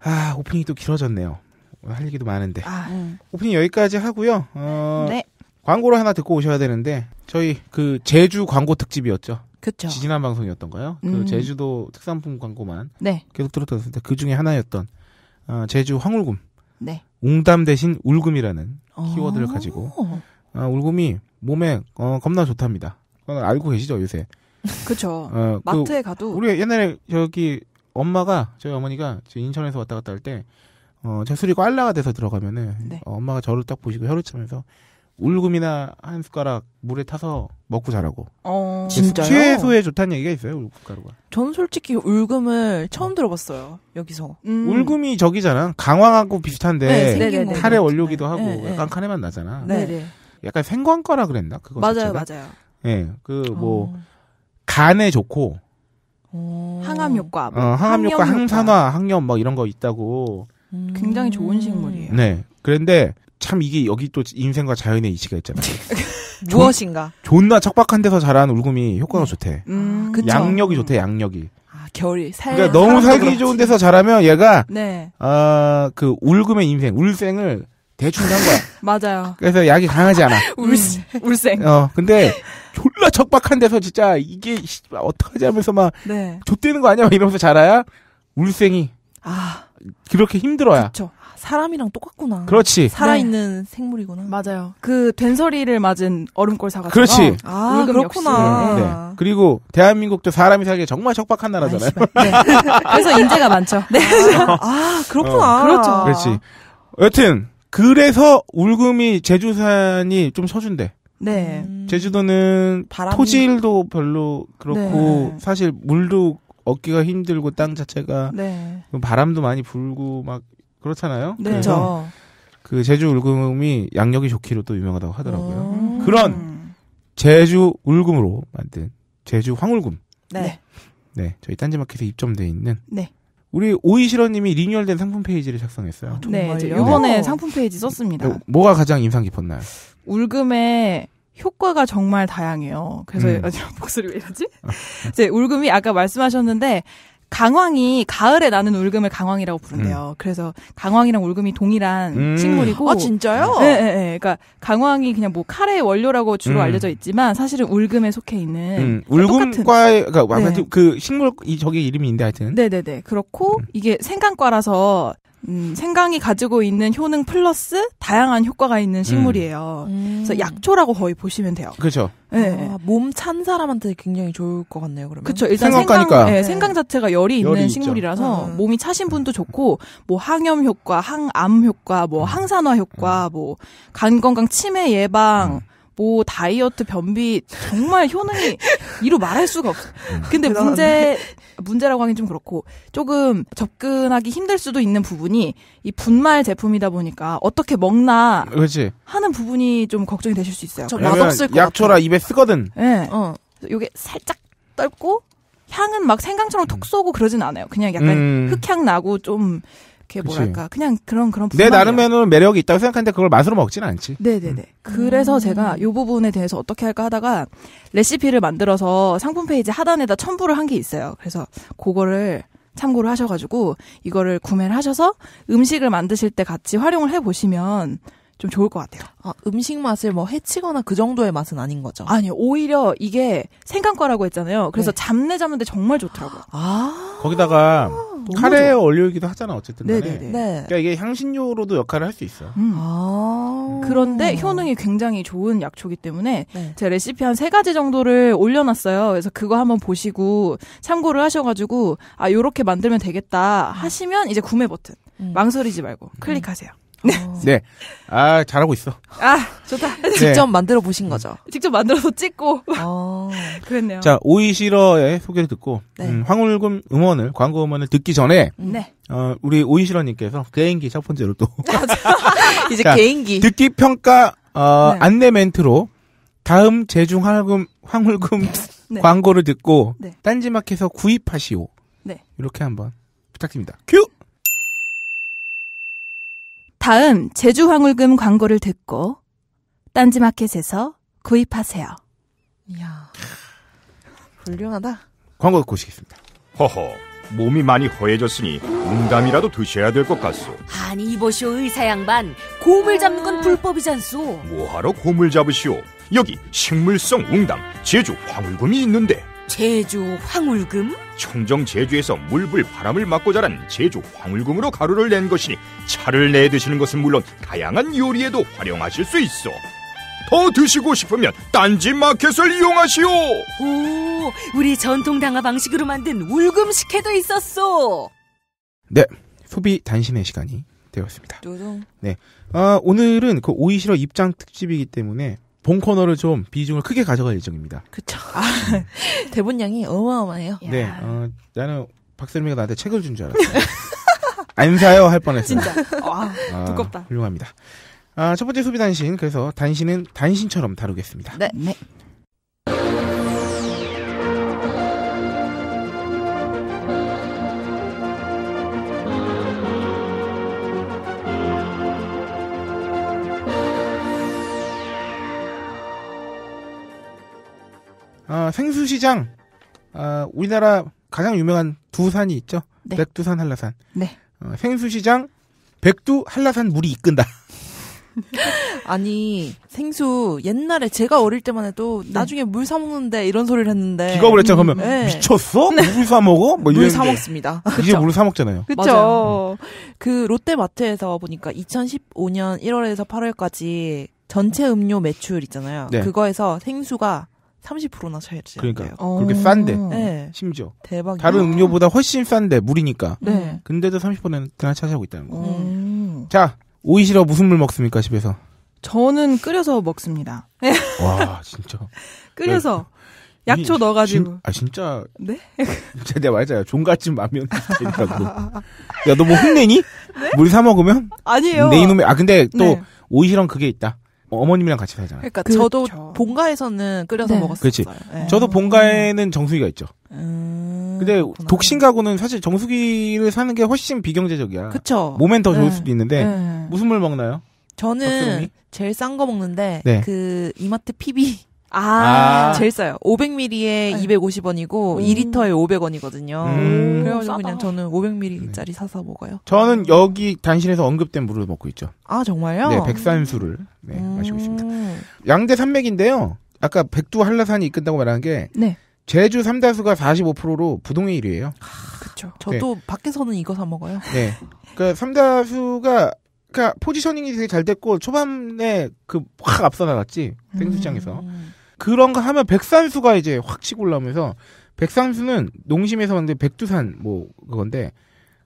아, 오프닝이 또 길어졌네요. 할 얘기도 많은데. 아, 음. 오프닝 여기까지 하고요. 어, 네. 광고를 하나 듣고 오셔야 되는데 저희 그 제주 광고 특집이었죠. 그죠 지난 방송이었던가요? 그 음. 그 제주도 특산품 광고만 네. 계속 들었던 그 중에 하나였던 어, 제주 황울금. 네. 웅담 대신 울금이라는 어. 키워드를 가지고 아, 울금이 몸에 어, 겁나 좋답니다. 알고 계시죠 요새? 그렇죠. 어, 그 마트에 그, 가도 우리 옛날에 저기 엄마가 저희 어머니가 인천에서 왔다 갔다 할 때 어, 제리이 꽐라가 돼서 들어가면은 네. 어, 엄마가 저를 딱 보시고 혀를 치면서 울금이나 한 숟가락 물에 타서 먹고 자라고. 어... 진짜요? 수해소에 좋다는 얘기가 있어요, 울금가루가. 전 솔직히 울금을 처음 어. 들어봤어요, 여기서. 음. 음... 울금이 저기잖아. 강황하고 비슷한데, 네, 카레 원료기도 네, 하고, 네, 네. 약간 칸에만 나잖아. 네. 네. 약간 생광과라 그랬나? 그거 맞아요, 자체가? 맞아요. 예, 그, 뭐, 어... 간에 좋고, 항암 효과, 뭐. 어, 항암 효과, 어, 뭐 항산화, 항염 막 뭐 이런 거 있다고. 음... 굉장히 좋은 식물이에요. 네. 그런데 참 이게 여기 또 인생과 자연의 이치가 있잖아요. 존, 무엇인가? 존나 척박한 데서 자란 울금이 효과가 음. 음, 아, 좋대. 음, 양력이 좋대, 양력이. 아, 겨울이 살. 그러니까 너무 살기 그렇지. 좋은 데서 자라면 얘가 네. 아그 울금의 인생, 울생을 대충 산 거야. 맞아요. 그래서 약이 강하지 않아. 울생. 음. 울생. 어, 근데 졸라 척박한 데서 진짜 이게 어떡하지 하면서 막 네. 좆되는 거 아니야? 이러면서 자라야 울생이 아. 그렇게 힘들어야. 그쵸. 사람이랑 똑같구나. 그렇지. 살아있는 네. 생물이구나. 맞아요. 그 된소리를 맞은 얼음골 사과. 그렇지. 아, 아 그렇구나. 네. 네. 그리고 대한민국도 사람이 살기 정말 척박한 나라잖아요. 아, 네. 그래서 인재가 많죠. 네. 아, 아, 그렇구나. 어, 그렇죠. 그렇지. 여튼 그래서 울금이 제주산이 좀 서준대. 네. 음. 제주도는 바람이... 토질도 별로 그렇고 네. 사실 물도 얻기가 힘들고 땅 자체가 네. 그 바람도 많이 불고 막 그렇잖아요. 네. 그래서 그 제주 울금이 양력이 좋기로 또 유명하다고 하더라고요. 음. 그런 제주 울금으로 만든 제주 황울금. 네. 네. 네, 저희 딴지마켓에 입점돼 있는 네. 우리 오이시러님이 리뉴얼된 상품 페이지를 작성했어요. 아, 네, 이번에 네. 상품 페이지 썼습니다. 어, 뭐가 가장 인상 깊었나요? 울금의 효과가 정말 다양해요. 그래서 음. 아, 목소리 왜 이러지? 이제 울금이 아까 말씀하셨는데 강황이 가을에 나는 울금을 강황이라고 부른대요. 음. 그래서 강황이랑 울금이 동일한 음. 식물이고. 아 진짜요? 네, 네, 네, 그러니까 강황이 그냥 뭐 카레의 원료라고 주로 음. 알려져 있지만 사실은 울금에 속해 있는 음. 그러니까 울금과의 그러니까 네. 그 식물 이 저기 이름인데 하여튼. 네, 네, 네. 그렇고 음. 이게 생강과라서 음, 생강이 가지고 있는 효능 플러스 다양한 효과가 있는 음. 식물이에요. 음. 그래서 약초라고 거의 보시면 돼요. 그렇죠. 네. 아, 몸찬 사람한테 굉장히 좋을 것 같네요. 그러면. 그렇죠. 일단 생강, 예, 네, 생강 자체가 열이 있는 열이 식물이라서 음. 몸이 차신 분도 음. 좋고 뭐 항염 효과, 항암 효과, 뭐 음. 항산화 효과, 뭐 간 건강, 치매 예방. 뭐 다이어트 변비 정말 효능이 이루 말할 수가 없어. 근데 문제 문제라고 하긴 좀 그렇고 조금 접근하기 힘들 수도 있는 부분이 이 분말 제품이다 보니까 어떻게 먹나 그렇지. 하는 부분이 좀 걱정이 되실 수 있어요. 맛없을 것 약초라 같아요. 입에 쓰거든. 네. 어. 요게 살짝 떫고 향은 막 생강처럼 톡 쏘고 그러진 않아요. 그냥 약간 음. 흑향 나고 좀 그게 뭐랄까 그냥 그런 그런 내 나름에는 매력이 있다고 생각하는데 그걸 맛으로 먹지는 않지. 네네네. 음. 그래서 음. 제가 이 부분에 대해서 어떻게 할까 하다가 레시피를 만들어서 상품 페이지 하단에다 첨부를 한 게 있어요. 그래서 그거를 참고를 하셔가지고 이거를 구매를 하셔서 음식을 만드실 때 같이 활용을 해 보시면. 좀 좋을 것 같아요. 아, 음식 맛을 뭐 해치거나 그 정도의 맛은 아닌 거죠? 아니요. 오히려 이게 생강과라고 했잖아요. 그래서 네. 잡내 잡는데 정말 좋더라고요. 아. 거기다가 카레에 올리기도 하잖아 어쨌든 간 네네네. 네. 그러니까 이게 향신료로도 역할을 할 수 있어. 음. 아~ 그런데 효능이 굉장히 좋은 약초기 때문에 네. 제 레시피 한 세 가지 정도를 올려놨어요. 그래서 그거 한번 보시고 참고를 하셔가지고 아 요렇게 만들면 되겠다 음. 하시면 이제 구매 버튼 음. 망설이지 말고 클릭하세요. 네. 네. 아, 잘하고 있어. 아, 좋다. 네. 직접 만들어 보신 거죠. 직접 만들어서 찍고. 어. 그랬네요. 자, 오이시러의 소개를 듣고, 네. 음, 황울금 음원을, 광고 음원을 듣기 전에, 네. 어, 우리 오이시러님께서 개인기 첫 번째로 또. 이제 자, 개인기. 듣기 평가, 어, 네. 안내 멘트로, 다음 재중 황울금, 황울금 네. 광고를 듣고, 네. 딴지마켓에서 구입하시오. 네. 이렇게 한번 부탁드립니다. 큐! 다음 제주 황울금 광고를 듣고 딴지마켓에서 구입하세요. 이야, 훌륭하다. 광고 듣고 오시겠습니다. 허허, 몸이 많이 허해졌으니 응담이라도 드셔야 될 것 같소. 아니 이보시오 의사 양반, 곰을 잡는 건 불법이잖소. 뭐하러 곰을 잡으시오? 여기 식물성 웅담 제주 황울금이 있는데 제주 황울금? 청정 제주에서 물불 바람을 맞고 자란 제주 황울금으로 가루를 낸 것이니 차를 내 드시는 것은 물론 다양한 요리에도 활용하실 수 있어. 더 드시고 싶으면 딴지 마켓을 이용하시오. 오, 우리 전통 당화 방식으로 만든 울금 식혜도 있었어. 네, 소비 단신의 시간이 되었습니다. 네, 아, 오늘은 그 오이시러 입장 특집이기 때문에 본 코너를 좀 비중을 크게 가져갈 예정입니다. 그쵸. 아, 대본량이 어마어마해요. 네. 어, 나는 박세림이가 나한테 책을 준 줄알았어안 사요 할뻔했어 진짜. 와, 아, 두껍다. 훌륭합니다. 아, 첫 번째 소비 단신. 그래서 단신은 단신처럼 다루겠습니다. 네. 네. 어, 생수시장 어, 우리나라 가장 유명한 두 산이 있죠. 네. 백두산, 한라산. 네. 어, 생수시장 백두, 한라산 물이 이끈다. 아니 생수 옛날에 제가 어릴 때만 해도 네. 나중에 물 사 먹는데 이런 소리를 했는데 기겁을 했죠 음, 그러면 네. 미쳤어 네. 물사 먹어 뭐 물사 먹습니다 이제 물사 먹잖아요 그렇죠 그 롯데마트에서 보니까 2015년 1월에서 8월까지 전체 음료 매출 있잖아요 네. 그거에서 생수가 30%나 차이지. 그러니까 요 어. 그렇게 싼데 네. 심지어 대박. 다른 음료보다 훨씬 싼데 물이니까. 네. 근데도 30%나 차지하고 있다는 거. 음. 자, 오이시라 무슨 물 먹습니까 집에서? 저는 끓여서 먹습니다. 네. 와 진짜. 끓여서 야, 약초 이, 넣어가지고. 진, 아 진짜. 네? 진짜 내가 말했아요 종갓집 라면 스타일이라고. 야너 뭐 혼내니? 네? 물사 먹으면? 아니에요. 내 이놈의 아 근데 또 네. 오이시랑 그게 있다. 뭐 어머님이랑 같이 살잖아요. 그러니까 그 저도 본가에서는 끓여서 네. 먹었어요. 그렇지. 예. 저도 본가에는 정수기가 있죠. 음... 근데 그렇구나. 독신 가구는 사실 정수기를 사는 게 훨씬 비경제적이야. 그렇죠. 몸엔 더 좋을 네. 수도 있는데 네. 무슨 물 먹나요? 저는 박수름이? 제일 싼 거 먹는데 네. 그 이마트 PB 아, 아. 제일 싸요. 500ml에 250원이고 음. 2리터에 500원이거든요. 음. 그래가지고 그냥 저는 500ml짜리 사서 먹어요. 저는 여기 단신에서 언급된 물을 먹고 있죠. 아 정말요? 네, 백산수를 네, 음. 마시고 있습니다. 양대 산맥인데요. 아까 백두 한라산이 끝끈다고 말한 게 네. 제주 삼다수가 45%로 부동의 1위예요. 아, 그렇죠. 저도 네. 밖에서는 이거 사 먹어요. 네. 그 삼다수가 그러니까 포지셔닝이 되게 잘 됐고 초반에 그 확 앞서 나갔지 음. 생수장에서. 음. 그런 거 하면 백산수가 이제 확 치고 올라오면서 백산수는 농심에서 왔는데 백두산 뭐 그건데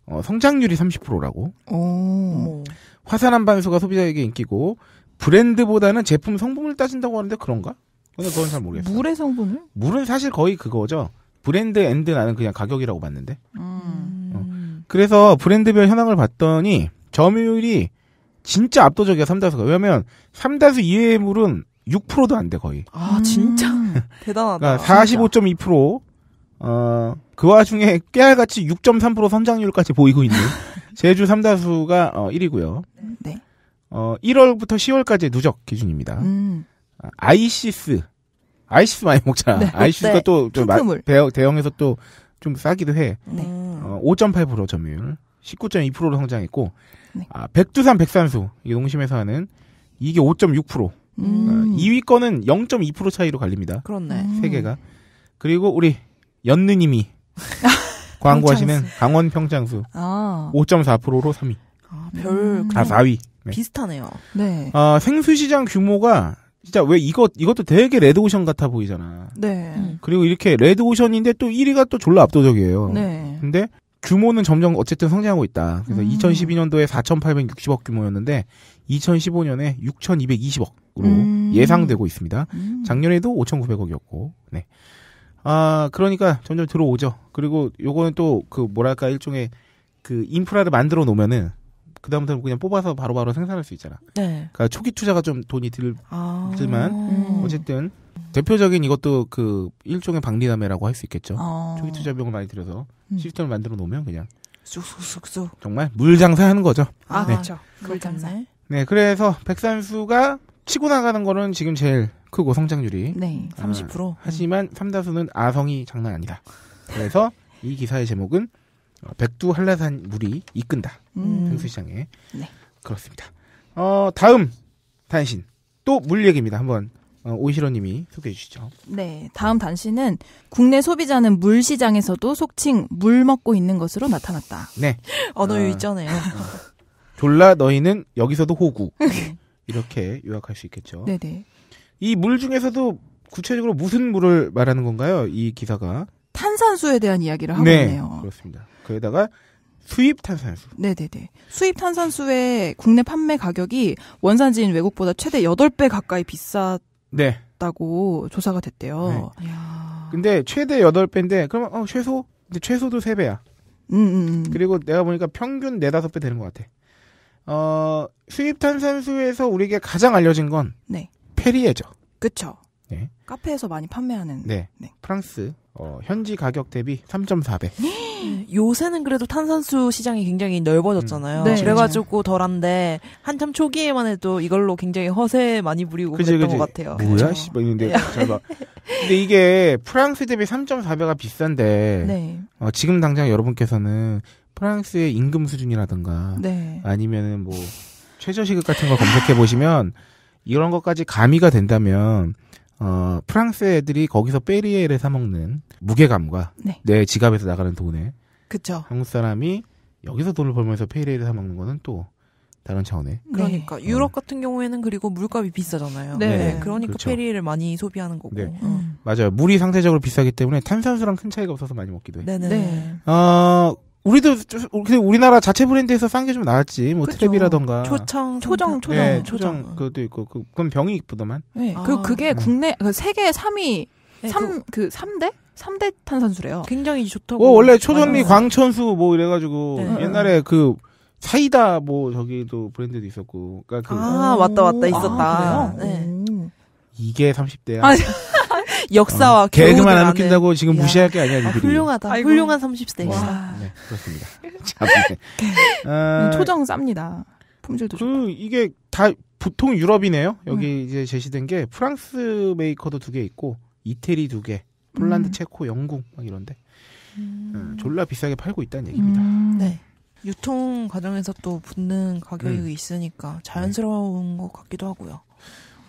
어, 성장률이 30%라고. 오. 화산암 반수가 소비자에게 인기고 브랜드보다는 제품 성분을 따진다고 하는데 그런가? 근데 그건 잘 모르겠어. 물의 성분을? 물은 사실 거의 그거죠. 브랜드 엔드 나는 그냥 가격이라고 봤는데. 음. 음. 어. 그래서 브랜드별 현황을 봤더니 점유율이 진짜 압도적이야 삼다수가. 왜냐면 삼다수 이외의 물은 6%도 안 돼 거의. 아 진짜 음. 대단하다. 그러니까 45.2%. 어, 그 와중에 깨알같이 6.3%성장률까지 보이고 있는 제주 삼다수가 어, 1위고요. 네. 어, 1월부터 10월까지 누적 기준입니다. 음. 아이시스. 아이시스 많이 먹잖아. 네. 아이시스가 네. 또, 좀 마, 대형, 대형에서 또 좀 싸기도 해. 네. 어, 5.8% 점유율. 19.2%로 성장했고, 네. 아, 백두산 백산수. 이 농심에서 하는 이게 5.6%. 아, 음. 2위 거는 0.2% 차이로 갈립니다. 그렇네. 음. 세 개가. 그리고 우리 연느님이 광고하시는 강원 평창수 아. 5.4%로 3위. 아, 별 음. 아, 4위. 네. 비슷하네요. 네. 아, 생수 시장 규모가 진짜 왜 이것 이것도 되게 레드 오션 같아 보이잖아. 네. 음. 그리고 이렇게 레드 오션인데 또 1위가 또 졸라 압도적이에요. 네. 근데 규모는 점점 어쨌든 성장하고 있다. 그래서 음. 2012년도에 4,860억 규모였는데 2015년에 6,220억으로 음. 예상되고 있습니다. 음. 작년에도 5,900억이었고, 네. 아 그러니까 점점 들어오죠. 그리고 요거는 또 그 뭐랄까 일종의 그 인프라를 만들어 놓으면은 그 다음부터는 그냥 뽑아서 바로바로 바로 생산할 수 있잖아. 네. 그러니까 초기 투자가 좀 돈이 들, 아. 지만 음. 어쨌든 대표적인 이것도 그 일종의 방리담회라고 할 수 있겠죠. 아~ 초기 투자 비용을 많이 들여서 음. 시스템을 만들어 놓으면 그냥 쑥쑥쑥쑥 정말 물 장사하는 거죠. 아 네. 그렇죠. 물 장사. 네, 그래서 백산수가 치고 나가는 거는 지금 제일 크고 성장률이 네, 30%. 아, 어, 하지만 삼다수는 아성이 장난 아니다. 그래서 이 기사의 제목은 어, 백두 한라산 물이 이끈다. 음. 행수시장에 네. 그렇습니다. 어 다음 단신 또 물 얘기입니다. 한번 어, 오시로님이 소개해 주시죠. 네, 다음 단신은 국내 소비자는 물 시장에서도 속칭 물 먹고 있는 것으로 나타났다. 네, 언어유 어, 있잖아요. 졸라 너희는 여기서도 호구 네. 이렇게 요약할 수 있겠죠. 네네. 이 물 중에서도 구체적으로 무슨 물을 말하는 건가요? 이 기사가 탄산수에 대한 이야기를 하고 네, 있네요. 그렇습니다. 거기다가 수입 탄산수. 네네네. 수입 탄산수의 국내 판매 가격이 원산지인 외국보다 최대 8배 가까이 비쌌다고 네. 조사가 됐대요. 네. 근데 최대 8배인데, 그러면, 어, 최소? 근데 최소도 3배야. 음, 음, 음. 그리고 내가 보니까 평균 4, 5배 되는 것 같아. 어, 수입 탄산수에서 우리에게 가장 알려진 건. 네. 페리에죠. 그쵸. 네. 카페에서 많이 판매하는. 네. 네. 프랑스, 어, 현지 가격 대비 3.4배. 요새는 그래도 탄산수 시장이 굉장히 넓어졌잖아요. 음. 네. 그래가지고 덜한데 한참 초기에만 해도 이걸로 굉장히 허세 많이 부리고 그치, 그랬던 그치. 것 같아요. 뭐야 그렇죠? 씨발 뭐 근데 네. 근데 이게 프랑스 대비 3.4배가 비싼데 네. 어, 지금 당장 여러분께서는 프랑스의 임금 수준이라든가 네. 아니면뭐 최저시급 같은 거 검색해 보시면 이런 것까지 가미가 된다면 어, 프랑스 애들이 거기서 페리에를 사 먹는 무게감과 네. 내 지갑에서 나가는 돈에 그쵸. 한국 사람이 여기서 돈을 벌면서 페리에를 사 먹는 거는 또 다른 차원에. 네. 그러니까 네. 유럽 같은 경우에는 그리고 물값이 비싸잖아요. 네. 네. 네. 그러니까 그렇죠. 페리를 많이 소비하는 거고. 네. 음. 음. 맞아요. 물이 상대적으로 비싸기 때문에 탄산수랑 큰 차이가 없어서 많이 먹기도 해요. 네네. 어, 우리도 우리나라 자체 브랜드에서 싼 게 좀 나왔지. 뭐 그쵸. 트랩이라던가 초청 네, 초정 초정 네, 초정, 그것도 있고 그, 건 병이 이쁘더만. 네. 아. 그리고 그게 음. 국내 그 세계 3위 3그 그 3대 그 3대 탄산수래요. 굉장히 좋다고. 어, 원래 초전리 광천수 뭐 이래 가지고 네. 옛날에 그 사이다 뭐 저기도 브랜드도 있었고. 그러니까 그 아, 맞다 맞다 있었다. 아, 네. 이게 30대야. 아, 역사와 어, 개그만 안 웃긴다고 지금 야. 무시할 게 아니야. 아, 훌륭하다. 아이고. 훌륭한 30대이시다. 네, 그렇습니다. 참, 네. 네. 아, 초정 음, 쌉니다. 품질도 그, 좋고. 이게 다 보통 유럽이네요. 음. 여기 네. 이제 제시된 게 프랑스 메이커도 두 개 있고 이태리 두 개, 폴란드, 음. 체코, 영국 막 이런데 음. 음, 졸라 비싸게 팔고 있다는 얘기입니다. 네. 네. 유통 과정에서 또 붙는 가격이 있으니까 자연스러운 것 같기도 하고요.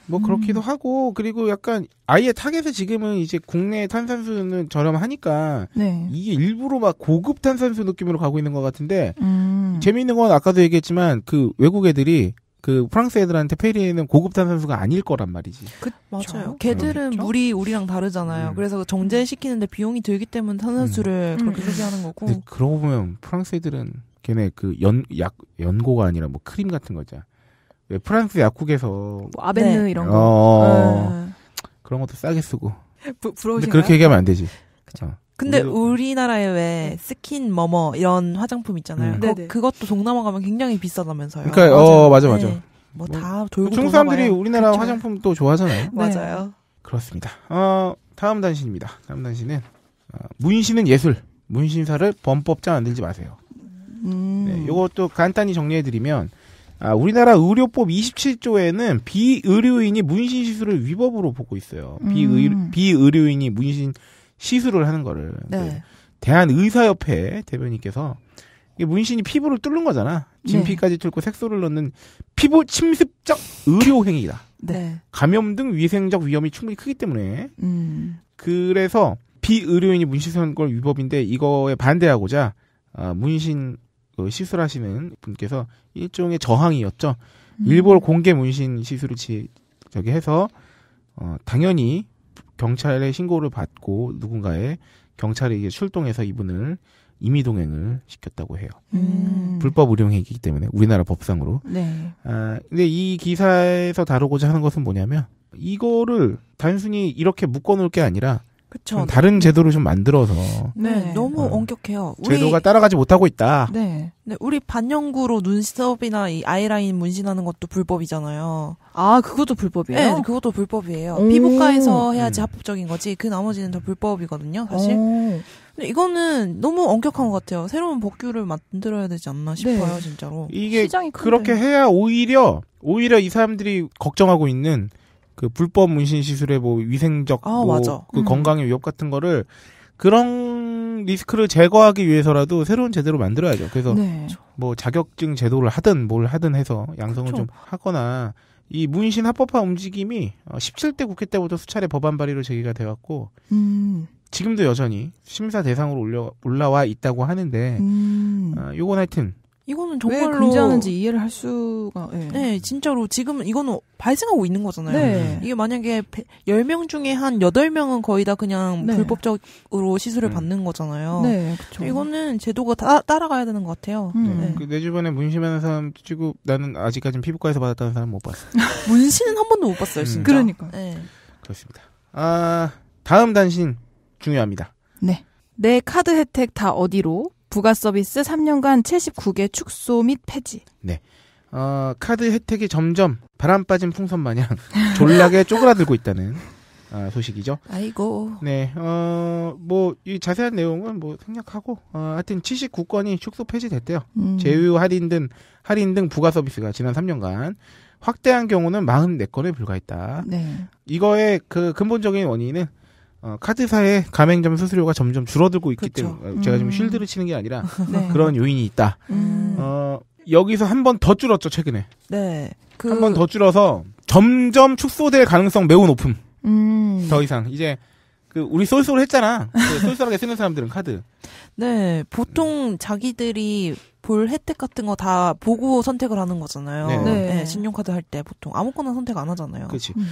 뭐 그렇기도 음. 하고 그리고 약간 아예 타겟에 지금은 이제 국내 탄산수는 저렴하니까 네. 이게 일부러 막 고급 탄산수 느낌으로 가고 있는 것 같은데 음. 재미있는 건 아까도 얘기했지만 그 외국 애들이 그 프랑스 애들한테 페리에는 고급 탄산수가 아닐 거란 말이지. 그, 맞아요. 그렇죠. 걔들은 그 물이 우리랑 다르잖아요. 음. 그래서 정제시키는데 비용이 들기 때문에 탄산수를 음. 그렇게 소개하는 거고. 그러고 보면 프랑스 애들은 걔네 그 연 약 연고가 아니라 뭐 크림 같은 거죠. 왜 예, 프랑스 약국에서 뭐 아벤느 네. 이런 어, 거 어, 어. 네. 그런 것도 싸게 쓰고 부, 부러우신가요? 그렇게 얘기하면 안 되지. 어. 근데 우리나라에 왜 스킨 머머 이런 화장품 있잖아요. 음. 그, 그것도 동남아 가면 굉장히 비싸다면서요. 그러니까 어, 맞아요. 어 맞아 맞아. 네. 뭐다 뭐, 뭐 중국 사람들이 우리나라 그렇죠. 화장품 또 좋아하잖아요. 네. 네. 맞아요. 그렇습니다. 어 다음 단신입니다. 다음 단신은 어, 문신은 예술. 문신사를 범법자 만들지 마세요. 음. 네, 요것도 간단히 정리해드리면 아, 우리나라 의료법 27조에는 비의료인이 문신 시술을 위법으로 보고 있어요. 음. 비의, 비의료인이 문신 시술을 하는 거를. 네. 그 대한의사협회 대변인께서 문신이 피부를 뚫는 거잖아. 진피까지 네. 뚫고 색소를 넣는 피부 침습적 의료 행위다. 네. 감염 등 위생적 위험이 충분히 크기 때문에 음. 그래서 비의료인이 문신 쓰는 걸 위법인데 이거에 반대하고자 어, 문신 그 시술하시는 분께서 일종의 저항이었죠. 음. 일본 공개 문신 시술을 지, 저기 해서 어, 당연히 경찰의 신고를 받고 누군가의 경찰이 이제 출동해서 이분을 임의 동행을 시켰다고 해요. 음. 불법 의료행위이기 때문에 우리나라 법상으로. 네. 아, 근데 이 기사에서 다루고자 하는 것은 뭐냐면 이거를 단순히 이렇게 묶어놓을 게 아니라 그쵸. 다른 제도를 좀 만들어서. 네, 네. 너무 어. 엄격해요. 제도가 따라가지 못하고 있다. 네. 네, 우리 반영구로 눈썹이나 이 아이라인 문신하는 것도 불법이잖아요. 아, 그것도 불법이에요? 네, 그것도 불법이에요. 오. 피부과에서 해야지 음. 합법적인 거지. 그 나머지는 다 불법이거든요, 사실. 오. 근데 이거는 너무 엄격한 것 같아요. 새로운 법규를 만들어야 되지 않나 네. 싶어요, 네. 진짜로. 이게 그렇게 해야 오히려 오히려 이 사람들이 걱정하고 있는 그 불법 문신 시술의 뭐 위생적 아, 뭐그 음. 건강의 위협 같은 거를 그런 리스크를 제거하기 위해서라도 새로운 제도를 만들어야죠. 그래서 네. 뭐 자격증 제도를 하든 뭘 하든 해서 양성을 그렇죠. 좀 하거나 이 문신 합법화 움직임이 17대 어, 국회 때부터 수차례 법안 발의로 제기가 되었고 음. 지금도 여전히 심사 대상으로 올려 올라와 있다고 하는데 음. 어, 요건 하여튼 이거는 정말로 왜 금지하는지 이해를 할 수가 네. 네 진짜로 지금 이거는 발생하고 있는 거잖아요. 네. 이게 만약에 10명 중에 한 8명은 거의 다 그냥 네. 불법적으로 시술을 음. 받는 거잖아요. 네, 그쵸. 이거는 제도가 다 따라가야 되는 것 같아요. 음. 네. 그내 주변에 문신하는 사람 찍고 나는 아직까지는 피부과에서 받았다는 사람 못 봤어요. 문신은 한 번도 못 봤어요, 음. 진짜. 음. 그러니까. 네. 그렇습니다. 아, 다음 단신 중요합니다. 네. 내 카드 혜택 다 어디로? 부가 서비스 3년간 79개 축소 및 폐지. 네. 어, 카드 혜택이 점점 바람 빠진 풍선 마냥 졸라게 쪼그라들고 있다는 아, 소식이죠. 아이고. 네, 어, 뭐, 이 자세한 내용은 뭐 생략하고, 어, 하여튼 79건이 축소 폐지됐대요. 음. 제휴 할인 등, 할인 등 부가 서비스가 지난 3년간 확대한 경우는 44건에 불과했다. 네. 이거의 그 근본적인 원인은 어, 카드사의 가맹점 수수료가 점점 줄어들고 있기 그렇 때문에 음. 제가 지금 쉴드를 음. 치는 게 아니라 네. 그런 요인이 있다. 음. 어, 여기서 한 번 더 줄었죠 최근에. 네. 그... 한번 더 줄어서 점점 축소될 가능성 매우 높음. 음. 더 이상 이제 그 우리 쏠쏠 했잖아. 그 쏠쏠하게 쓰는 사람들은 카드. 네, 보통 자기들이 볼 혜택 같은 거 다 보고 선택을 하는 거잖아요. 네. 네. 네 신용카드 할 때 보통 아무거나 선택 안 하잖아요. 그렇지. 음.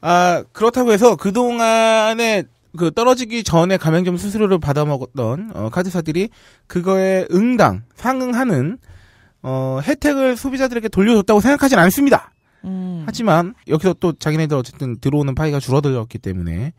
아, 그렇다고 해서 그동안에 그 떨어지기 전에 가맹점 수수료를 받아먹었던 어, 카드사들이 그거에 응당, 상응하는 어, 혜택을 소비자들에게 돌려줬다고 생각하진 않습니다. 음. 하지만 여기서 또 자기네들 어쨌든 들어오는 파이가 줄어들었기 때문에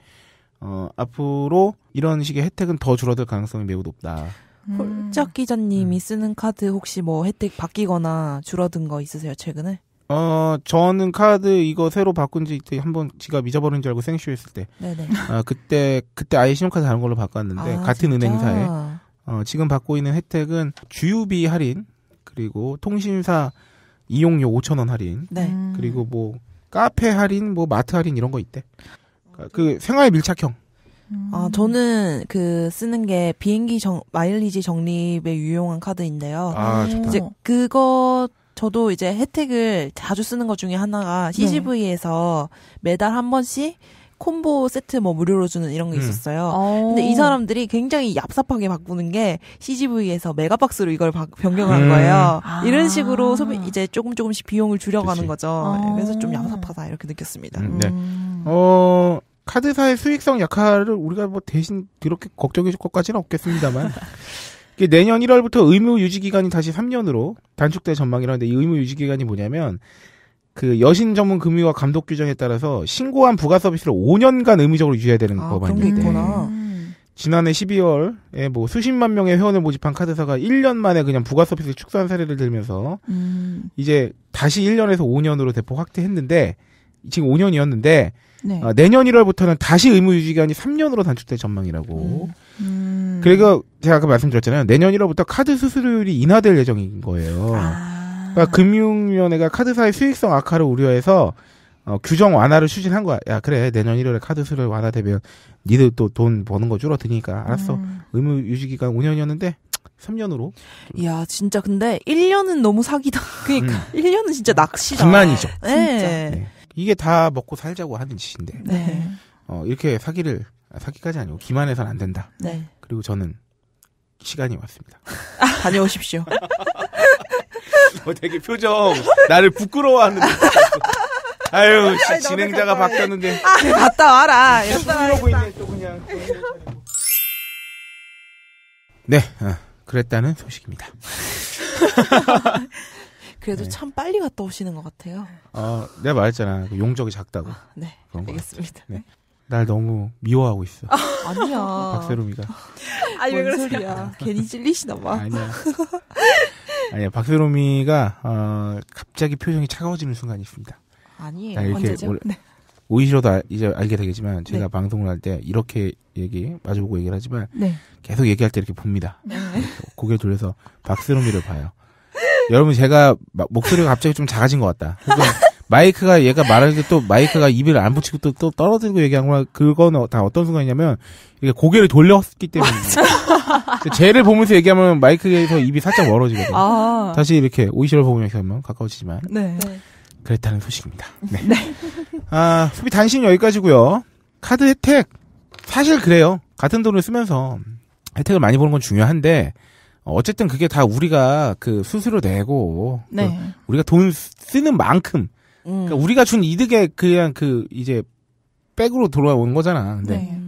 어, 앞으로 이런 식의 혜택은 더 줄어들 가능성이 매우 높다. 음. 홀짝 음. 기자님이 쓰는 카드 혹시 뭐 혜택 바뀌거나 줄어든 거 있으세요 최근에? 어, 저는 카드 이거 새로 바꾼 지한번지가 잊어버린 줄 알고 생쇼했을 때. 네네. 어, 그때, 그때 아예 신용카드 다른 걸로 바꿨는데, 아, 같은 진짜? 은행사에. 어, 지금 받고 있는 혜택은 주유비 할인, 그리고 통신사 이용료 5천원 할인. 네. 그리고 뭐, 카페 할인, 뭐, 마트 할인 이런 거 있대. 그러니까 그, 생활 밀착형. 아, 저는 그 쓰는 게 비행기 정, 마일리지 적립에 유용한 카드인데요. 아, 좋다. 이제 그것 저도 이제 혜택을 자주 쓰는 것 중에 하나가 CGV에서 매달 한 번씩 콤보 세트 뭐 무료로 주는 이런 게 음. 있었어요. 음. 근데 이 사람들이 굉장히 얍삽하게 바꾸는 게 CGV에서 메가박스로 이걸 바, 변경을 한 음. 거예요. 음. 이런 식으로 소비 이제 조금 조금씩 비용을 줄여가는 그치. 거죠. 어. 그래서 좀 얍삽하다 이렇게 느꼈습니다. 음, 음. 네. 어 카드사의 수익성 약화를 우리가 뭐 대신 그렇게 걱정해줄 것까지는 없겠습니다만. 그 내년 1월부터 의무 유지 기간이 다시 3년으로 단축될 전망이라는데 이 의무 유지 기간이 뭐냐면 그 여신 전문 금융과 감독 규정에 따라서 신고한 부가 서비스를 5년간 의무적으로 유지해야 되는 아, 법안인데 지난해 12월에 뭐 수십만 명의 회원을 모집한 카드사가 1년 만에 그냥 부가 서비스를 축소한 사례를 들면서 음. 이제 다시 1년에서 5년으로 대폭 확대했는데 지금 5년이었는데 네. 아, 내년 1월부터는 다시 의무 유지 기간이 3년으로 단축될 전망이라고 음. 음. 그래서 제가 아까 말씀드렸잖아요. 내년 1월부터 카드 수수료율이 인하될 예정인 거예요. 아. 그러니까 금융위원회가 카드사의 수익성 악화를 우려해서 어, 규정 완화를 추진한 거야. 야 그래 내년 1월에 카드 수를 완화되면 니들 또 돈 버는 거 줄어드니까 알았어. 음. 의무 유지 기간 5년이었는데 3년으로. 야 진짜 근데 1년은 너무 사기다. 음. 그러니까 음. 1년은 진짜 낚시다. 기만이죠. 진짜. 네. 네. 이게 다 먹고 살자고 하는 짓인데. 네. 어, 이렇게 사기를 사기까지 아니고 기만해서는 안 된다. 네. 그리고 저는 시간이 왔습니다. 다녀오십시오. 어, 되게 표정 나를 부끄러워하는. 아유, 아니, 진행자가 바뀌었는데. 아, 네, 갔다 와라. 네, 이러고 있네 또 그냥. 네, 어, 그랬다는 소식입니다. 그래도 네. 참 빨리 갔다 오시는 것 같아요. 어, 내가 말했잖아. 그 용적이 작다고. 아, 네. 알겠습니다. 네. 날 너무 미워하고 있어. 아, 아니야. 박세롬이가. 아니 왜 그러세요? 괜히 찔리시나 봐. 아니야. 아니야. 박세롬이가 어, 갑자기 표정이 차가워지는 순간이 있습니다. 아니 언제죠? 올, 네. 오이시로도 아, 이제 알게 되겠지만 네. 제가 네. 방송을 할 때 이렇게 얘기 마주보고 얘기를 하지만 네. 계속 얘기할 때 이렇게 봅니다. 네. 이고개 돌려서 박세롬이를 봐요. 여러분 제가 목소리가 갑자기 좀 작아진 것 같다. 혹은 마이크가 얘가 말할 때 또 마이크가 입을 안 붙이고 또, 또 떨어지고 얘기한 거나 그거는 다 어떤 순간이냐면 이게 고개를 돌렸기 때문에 쟤를 보면서 얘기하면 마이크에서 입이 살짝 멀어지거든요. 아. 다시 이렇게 오이시를 보면 이렇게 하 가까워지지만 네. 그랬다는 소식입니다. 네. 네. 아 소비 단신 여기까지고요. 카드 혜택 사실 그래요. 같은 돈을 쓰면서 혜택을 많이 보는 건 중요한데 어, 어쨌든 그게 다 우리가 그 수수료 내고 네. 그 우리가 돈 쓰는 만큼 그러니까 우리가 준 이득에 그냥 그 이제 백으로 돌아온 거잖아. 근데 네.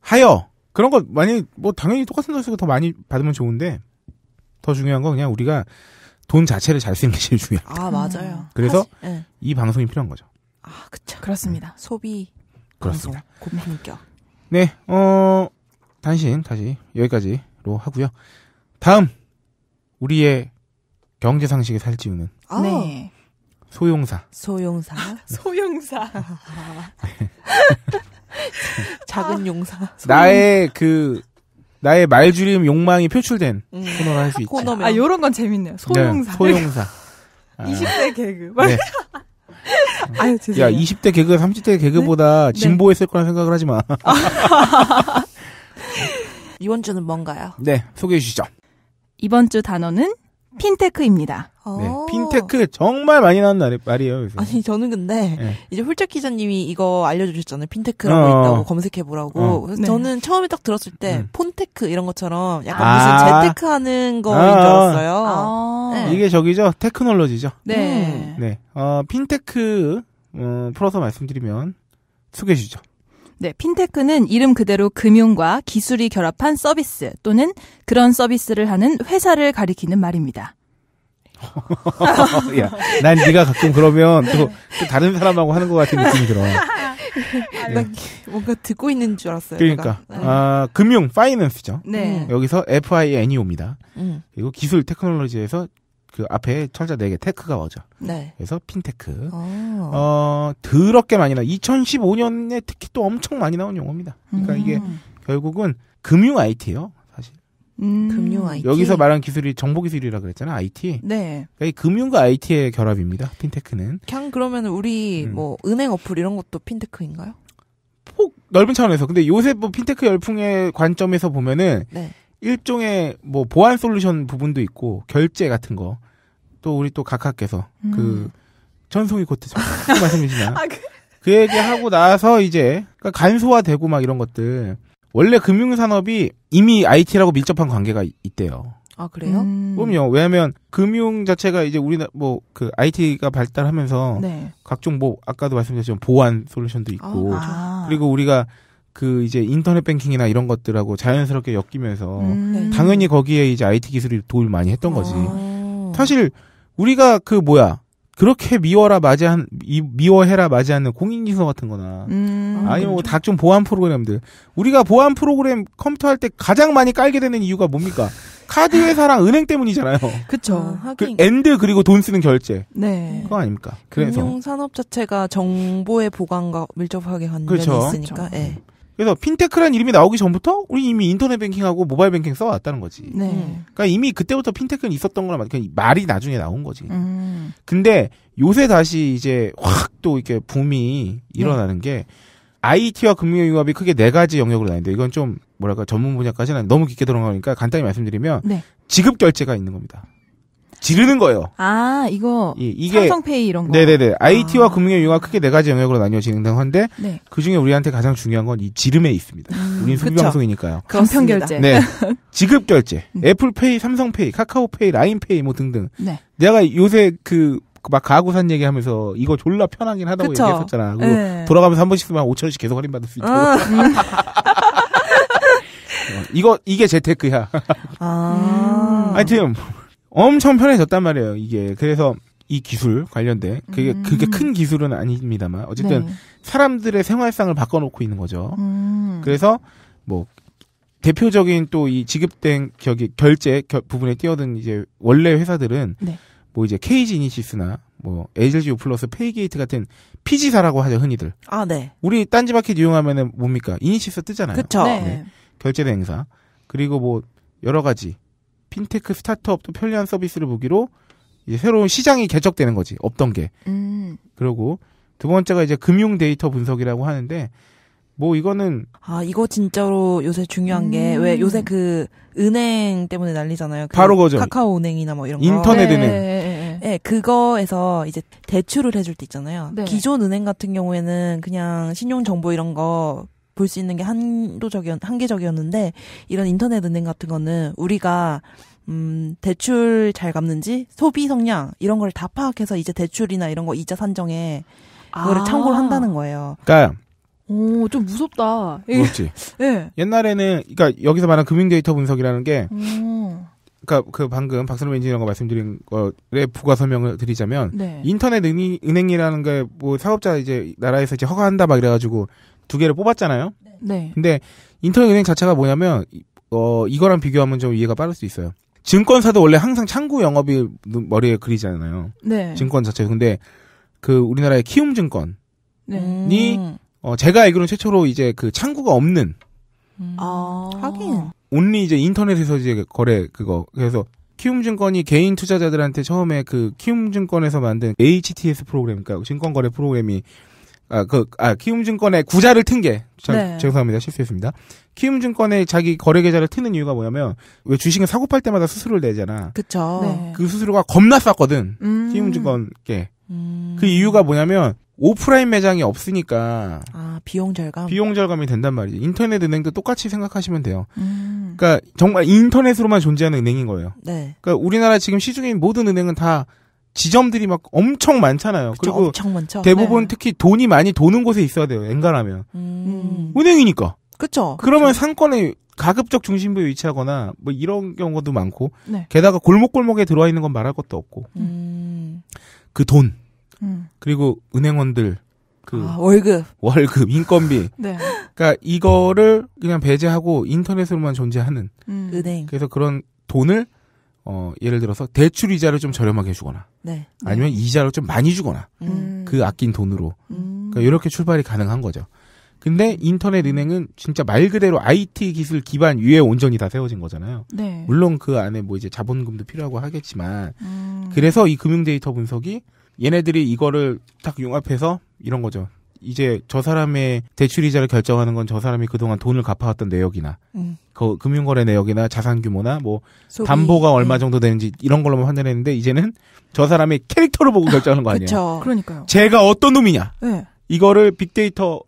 하여 그런 거 많이 뭐 당연히 똑같은 돈쓰고 더 많이 받으면 좋은데 더 중요한 건 그냥 우리가 돈 자체를 잘 쓰는 게 제일 중요해아 맞아요. 그래서 네. 이 방송이 필요한 거죠. 아 그렇죠. 그렇습니다. 음. 소비 그렇습니다. 고민격. 네, 어 단신 다시 여기까지로 하고요. 다음 우리의 경제 상식을 살찌우는 아. 네. 소용사. 소용사. 소용사. 작은 용사. 나의 그 나의 말줄임 욕망이 표출된 음. 코너를 할 수 있죠. 아, 요런 건 재밌네요. 소용사. 네, 소용사. 20대 개그. 네. 아유, 야, 20대 개그, 30대 개그보다 네? 네? 진보했을 거란 생각을 하지 마. 이번 주는 뭔가요? 네, 소개해 주시죠. 이번 주 단어는 핀테크입니다. 어. 네, 핀테크 정말 많이 나오는 날, 말이에요. 요새. 아니 저는 근데 네. 이제 홀짝 기자님이 이거 알려주셨잖아요. 핀테크라고 어. 있다고 검색해 보라고. 어. 네. 저는 처음에 딱 들었을 때 음. 폰테크 이런 것처럼 약간 아. 무슨 재테크하는 거인 아. 줄 알았어요. 아. 네. 이게 저기죠, 테크놀로지죠. 네. 음. 네. 어, 핀테크 어, 풀어서 말씀드리면 소개해 주죠. 네, 핀테크는 이름 그대로 금융과 기술이 결합한 서비스 또는 그런 서비스를 하는 회사를 가리키는 말입니다. 야, 난 네가 가끔 그러면 또, 또 다른 사람하고 하는 것 같은 느낌이 들어. 나 아, 네. 네. 뭔가 듣고 있는 줄 알았어요. 그러니까 네. 아, 금융 파이낸스죠. 네. 여기서 FIN이 옵니다. 음. 그리고 기술 테크놀로지에서 그 앞에 철자 네개 테크가 오죠 네. 그래서 핀테크. 오. 어. 어, 더럽게 많이 나. 2015년에 특히 또 엄청 많이 나온 용어입니다. 그러니까 음. 이게 결국은 금융 IT예요, 사실. 음. 금융 IT. 여기서 말한 기술이 정보 기술이라 그랬잖아, IT. 네. 그러니까 금융과 IT의 결합입니다. 핀테크는. 그냥 그러면 우리 음. 뭐 은행 어플 이런 것도 핀테크인가요? 폭 넓은 차원에서. 근데 요새 뭐 핀테크 열풍의 관점에서 보면은 네. 일종의 뭐 보안 솔루션 부분도 있고 결제 같은 거 또 우리 또 각하께서 음. 그 전송이 코트 말씀해 시나 아, 그... 그 얘기하고 나서 이제 그러니까 간소화되고 막 이런 것들 원래 금융산업이 이미 IT라고 밀접한 관계가 있대요. 아 그래요? 음. 그럼요. 왜냐하면 금융 자체가 이제 우리나 뭐그 IT가 발달하면서 네. 각종 뭐 아까도 말씀드렸지만 보안 솔루션도 있고 아, 그렇죠. 그리고 우리가 그 이제 인터넷 뱅킹이나 이런 것들하고 자연스럽게 엮이면서 음. 네. 당연히 거기에 이제 IT 기술이 도움을 많이 했던 거지. 아. 사실 우리가 그 뭐야 그렇게 미워라 맞이한 미워해라 맞이하는 공인기소 같은 거나 음, 아, 아니면 뭐닭좀 그렇죠. 보안 프로그램들 우리가 보안 프로그램 컴퓨터 할 때 가장 많이 깔게 되는 이유가 뭡니까 카드 회사랑 은행 때문이잖아요. 그렇죠. 아, 그 엔드 그리고 돈 쓰는 결제. 네. 그거 아닙니까? 그래서 금융 산업 자체가 정보의 보관과 밀접하게 관련이 그렇죠. 있으니까. 그렇죠. 네. 그래서 핀테크란 이름이 나오기 전부터 우리 이미 인터넷 뱅킹하고 모바일 뱅킹 써왔다는 거지. 네. 음. 그러니까 이미 그때부터 핀테크는 있었던 거라 그냥 말이 나중에 나온 거지. 음. 근데 요새 다시 이제 확 또 이렇게 붐이 일어나는 네. 게 IT와 금융융합이 크게 네 가지 영역으로 나뉘는데 이건 좀 뭐랄까 전문 분야까지는 너무 깊게 들어가니까 간단히 말씀드리면 네. 지급 결제가 있는 겁니다. 지르는 거예요. 아, 이거 예, 이게 삼성페이 이런 거. 네네네. IT와 아. 금융의 융합 크게 네 가지 영역으로 나뉘어 진행된건데 네. 그 중에 우리한테 가장 중요한 건 이 지름에 있습니다. 음, 우린 소비 방송이니까요. 간편 결제. 네. 지급 결제. 음. 애플페이, 삼성페이, 카카오페이, 라인페이 뭐 등등. 네. 내가 요새 그 막 가구 산 얘기하면서 이거 졸라 편하긴 하다고 그쵸? 얘기했었잖아. 그고 네. 돌아가면서 한 번씩 쓰면 한 5천 원씩 계속 할인받을 수 있고. 아. 어. 음. 어, 이거 이게 재테크야. 아. 하여튼 엄청 편해졌단 말이에요. 이게 그래서 이 기술 관련된 그게 음. 그게 큰 기술은 아닙니다만 어쨌든 네. 사람들의 생활상을 바꿔놓고 있는 거죠. 음. 그래서 뭐 대표적인 또 이 지급된 격이 결제 겨, 부분에 뛰어든 이제 원래 회사들은 네. 뭐 이제 케이지 니시스나 뭐 에이젤지오 플러스 페이게이트 같은 피지사라고 하죠 흔히들. 아 네. 우리 딴지마켓 이용하면은 뭡니까 이니시스 뜨잖아요. 그렇죠. 네. 결제된 행사 그리고 뭐 여러 가지 핀테크 스타트업도 편리한 서비스를 보기로 새로운 시장이 개척되는 거지 없던 게. 음. 그리고 두 번째가 이제 금융 데이터 분석이라고 하는데 뭐 이거는 아 이거 진짜로 요새 중요한 음. 게왜 요새 그 은행 때문에 난리잖아요. 그 바로 거죠. 카카오 은행이나 뭐 이런 인터넷 거. 은행. 네 네, 네, 네, 네, 그거에서 이제 대출을 해줄 때 있잖아요. 기존 은행 같은 경우에는 그냥 신용 정보 이런 거 볼수 있는 게 한도적이었, 한계적이었는데 이런 인터넷 은행 같은 거는 우리가 음, 대출 잘 갚는지 소비 성향 이런 걸 다 파악해서 이제 대출이나 이런 거 이자 산정에 그거를 아. 참고를 한다는 거예요. 그러니까 오, 좀 무섭다. 무섭지. 예. 네. 옛날에는 그러니까 여기서 말한 금융 데이터 분석이라는 게 오. 음. 그러니까 그 방금 박선호 엔지니어가 말씀드린 거에 부가 설명을 드리자면 네. 인터넷 은행이라는 게뭐 사업자 이제 나라에서 이제 허가한다 막 이래가지고 두 개를 뽑았잖아요. 네. 네. 근데 인터넷 은행 자체가 뭐냐면 어 이거랑 비교하면 좀 이해가 빠를 수 있어요. 증권사도 원래 항상 창구 영업이 머리에 그리잖아요. 네. 증권 자체. 근데 그 우리나라의 키움 증권이 네. 어 제가 알기로는 최초로 이제 그 창구가 없는 음. 아. 하긴 온리 이제 인터넷에서 이제 거래 그거 그래서 키움증권이 개인 투자자들한테 처음에 그 키움증권에서 만든 HTS 프로그램, 그러니까 증권거래 프로그램이 아, 그, 아, 키움증권의 구자를 튼 게, 네. 죄송합니다. 실수했습니다. 키움증권의 자기 거래 계좌를 트는 이유가 뭐냐면, 왜 주식은 사고 팔 때마다 수수료를 내잖아. 그쵸. 네. 그 수수료가 겁나 쌌거든. 음. 키움증권께. 음. 그 이유가 뭐냐면, 오프라인 매장이 없으니까. 아, 비용 절감? 비용 절감이 된단 말이지. 인터넷 은행도 똑같이 생각하시면 돼요. 음. 그니까 정말 인터넷으로만 존재하는 은행인 거예요. 네. 그니까 우리나라 지금 시중에 있는 모든 은행은 다 지점들이 막 엄청 많잖아요. 그쵸, 그리고 엄청 많죠. 대부분 네. 특히 돈이 많이 도는 곳에 있어야 돼요. 엔간하면 음. 은행이니까. 그렇죠. 그러면 상권의 가급적 중심부에 위치하거나 뭐 이런 경우도 많고 네. 게다가 골목골목에 들어와 있는 건 말할 것도 없고 음. 그돈 음. 그리고 은행원들 그 아, 월급 월급 인건비 네. 그러니까 이거를 그냥 배제하고 인터넷으로만 존재하는 음. 은행 그래서 그런 돈을 어, 예를 들어서 대출 이자를 좀 저렴하게 주거나 네. 아니면 네. 이자를 좀 많이 주거나 음. 그 아낀 돈으로 음. 그러니까 이렇게 출발이 가능한 거죠. 근데 인터넷 은행은 진짜 말 그대로 IT 기술 기반 위에 온전히 다 세워진 거잖아요. 네. 물론 그 안에 뭐 이제 자본금도 필요하고 하겠지만 음. 그래서 이 금융 데이터 분석이 얘네들이 이거를 딱 융합해서 이런 거죠. 이제 저 사람의 대출 이자를 결정하는 건 저 사람이 그동안 돈을 갚아왔던 내역이나 음. 그 금융거래 내역이나 자산 규모나 뭐 소비. 담보가 얼마 음. 정도 되는지 이런 걸로만 판단했는데 이제는 저 사람의 캐릭터를 보고 결정하는 거 아니에요? 그쵸. 그러니까요. 제가 어떤 놈이냐? 네. 이거를 빅데이터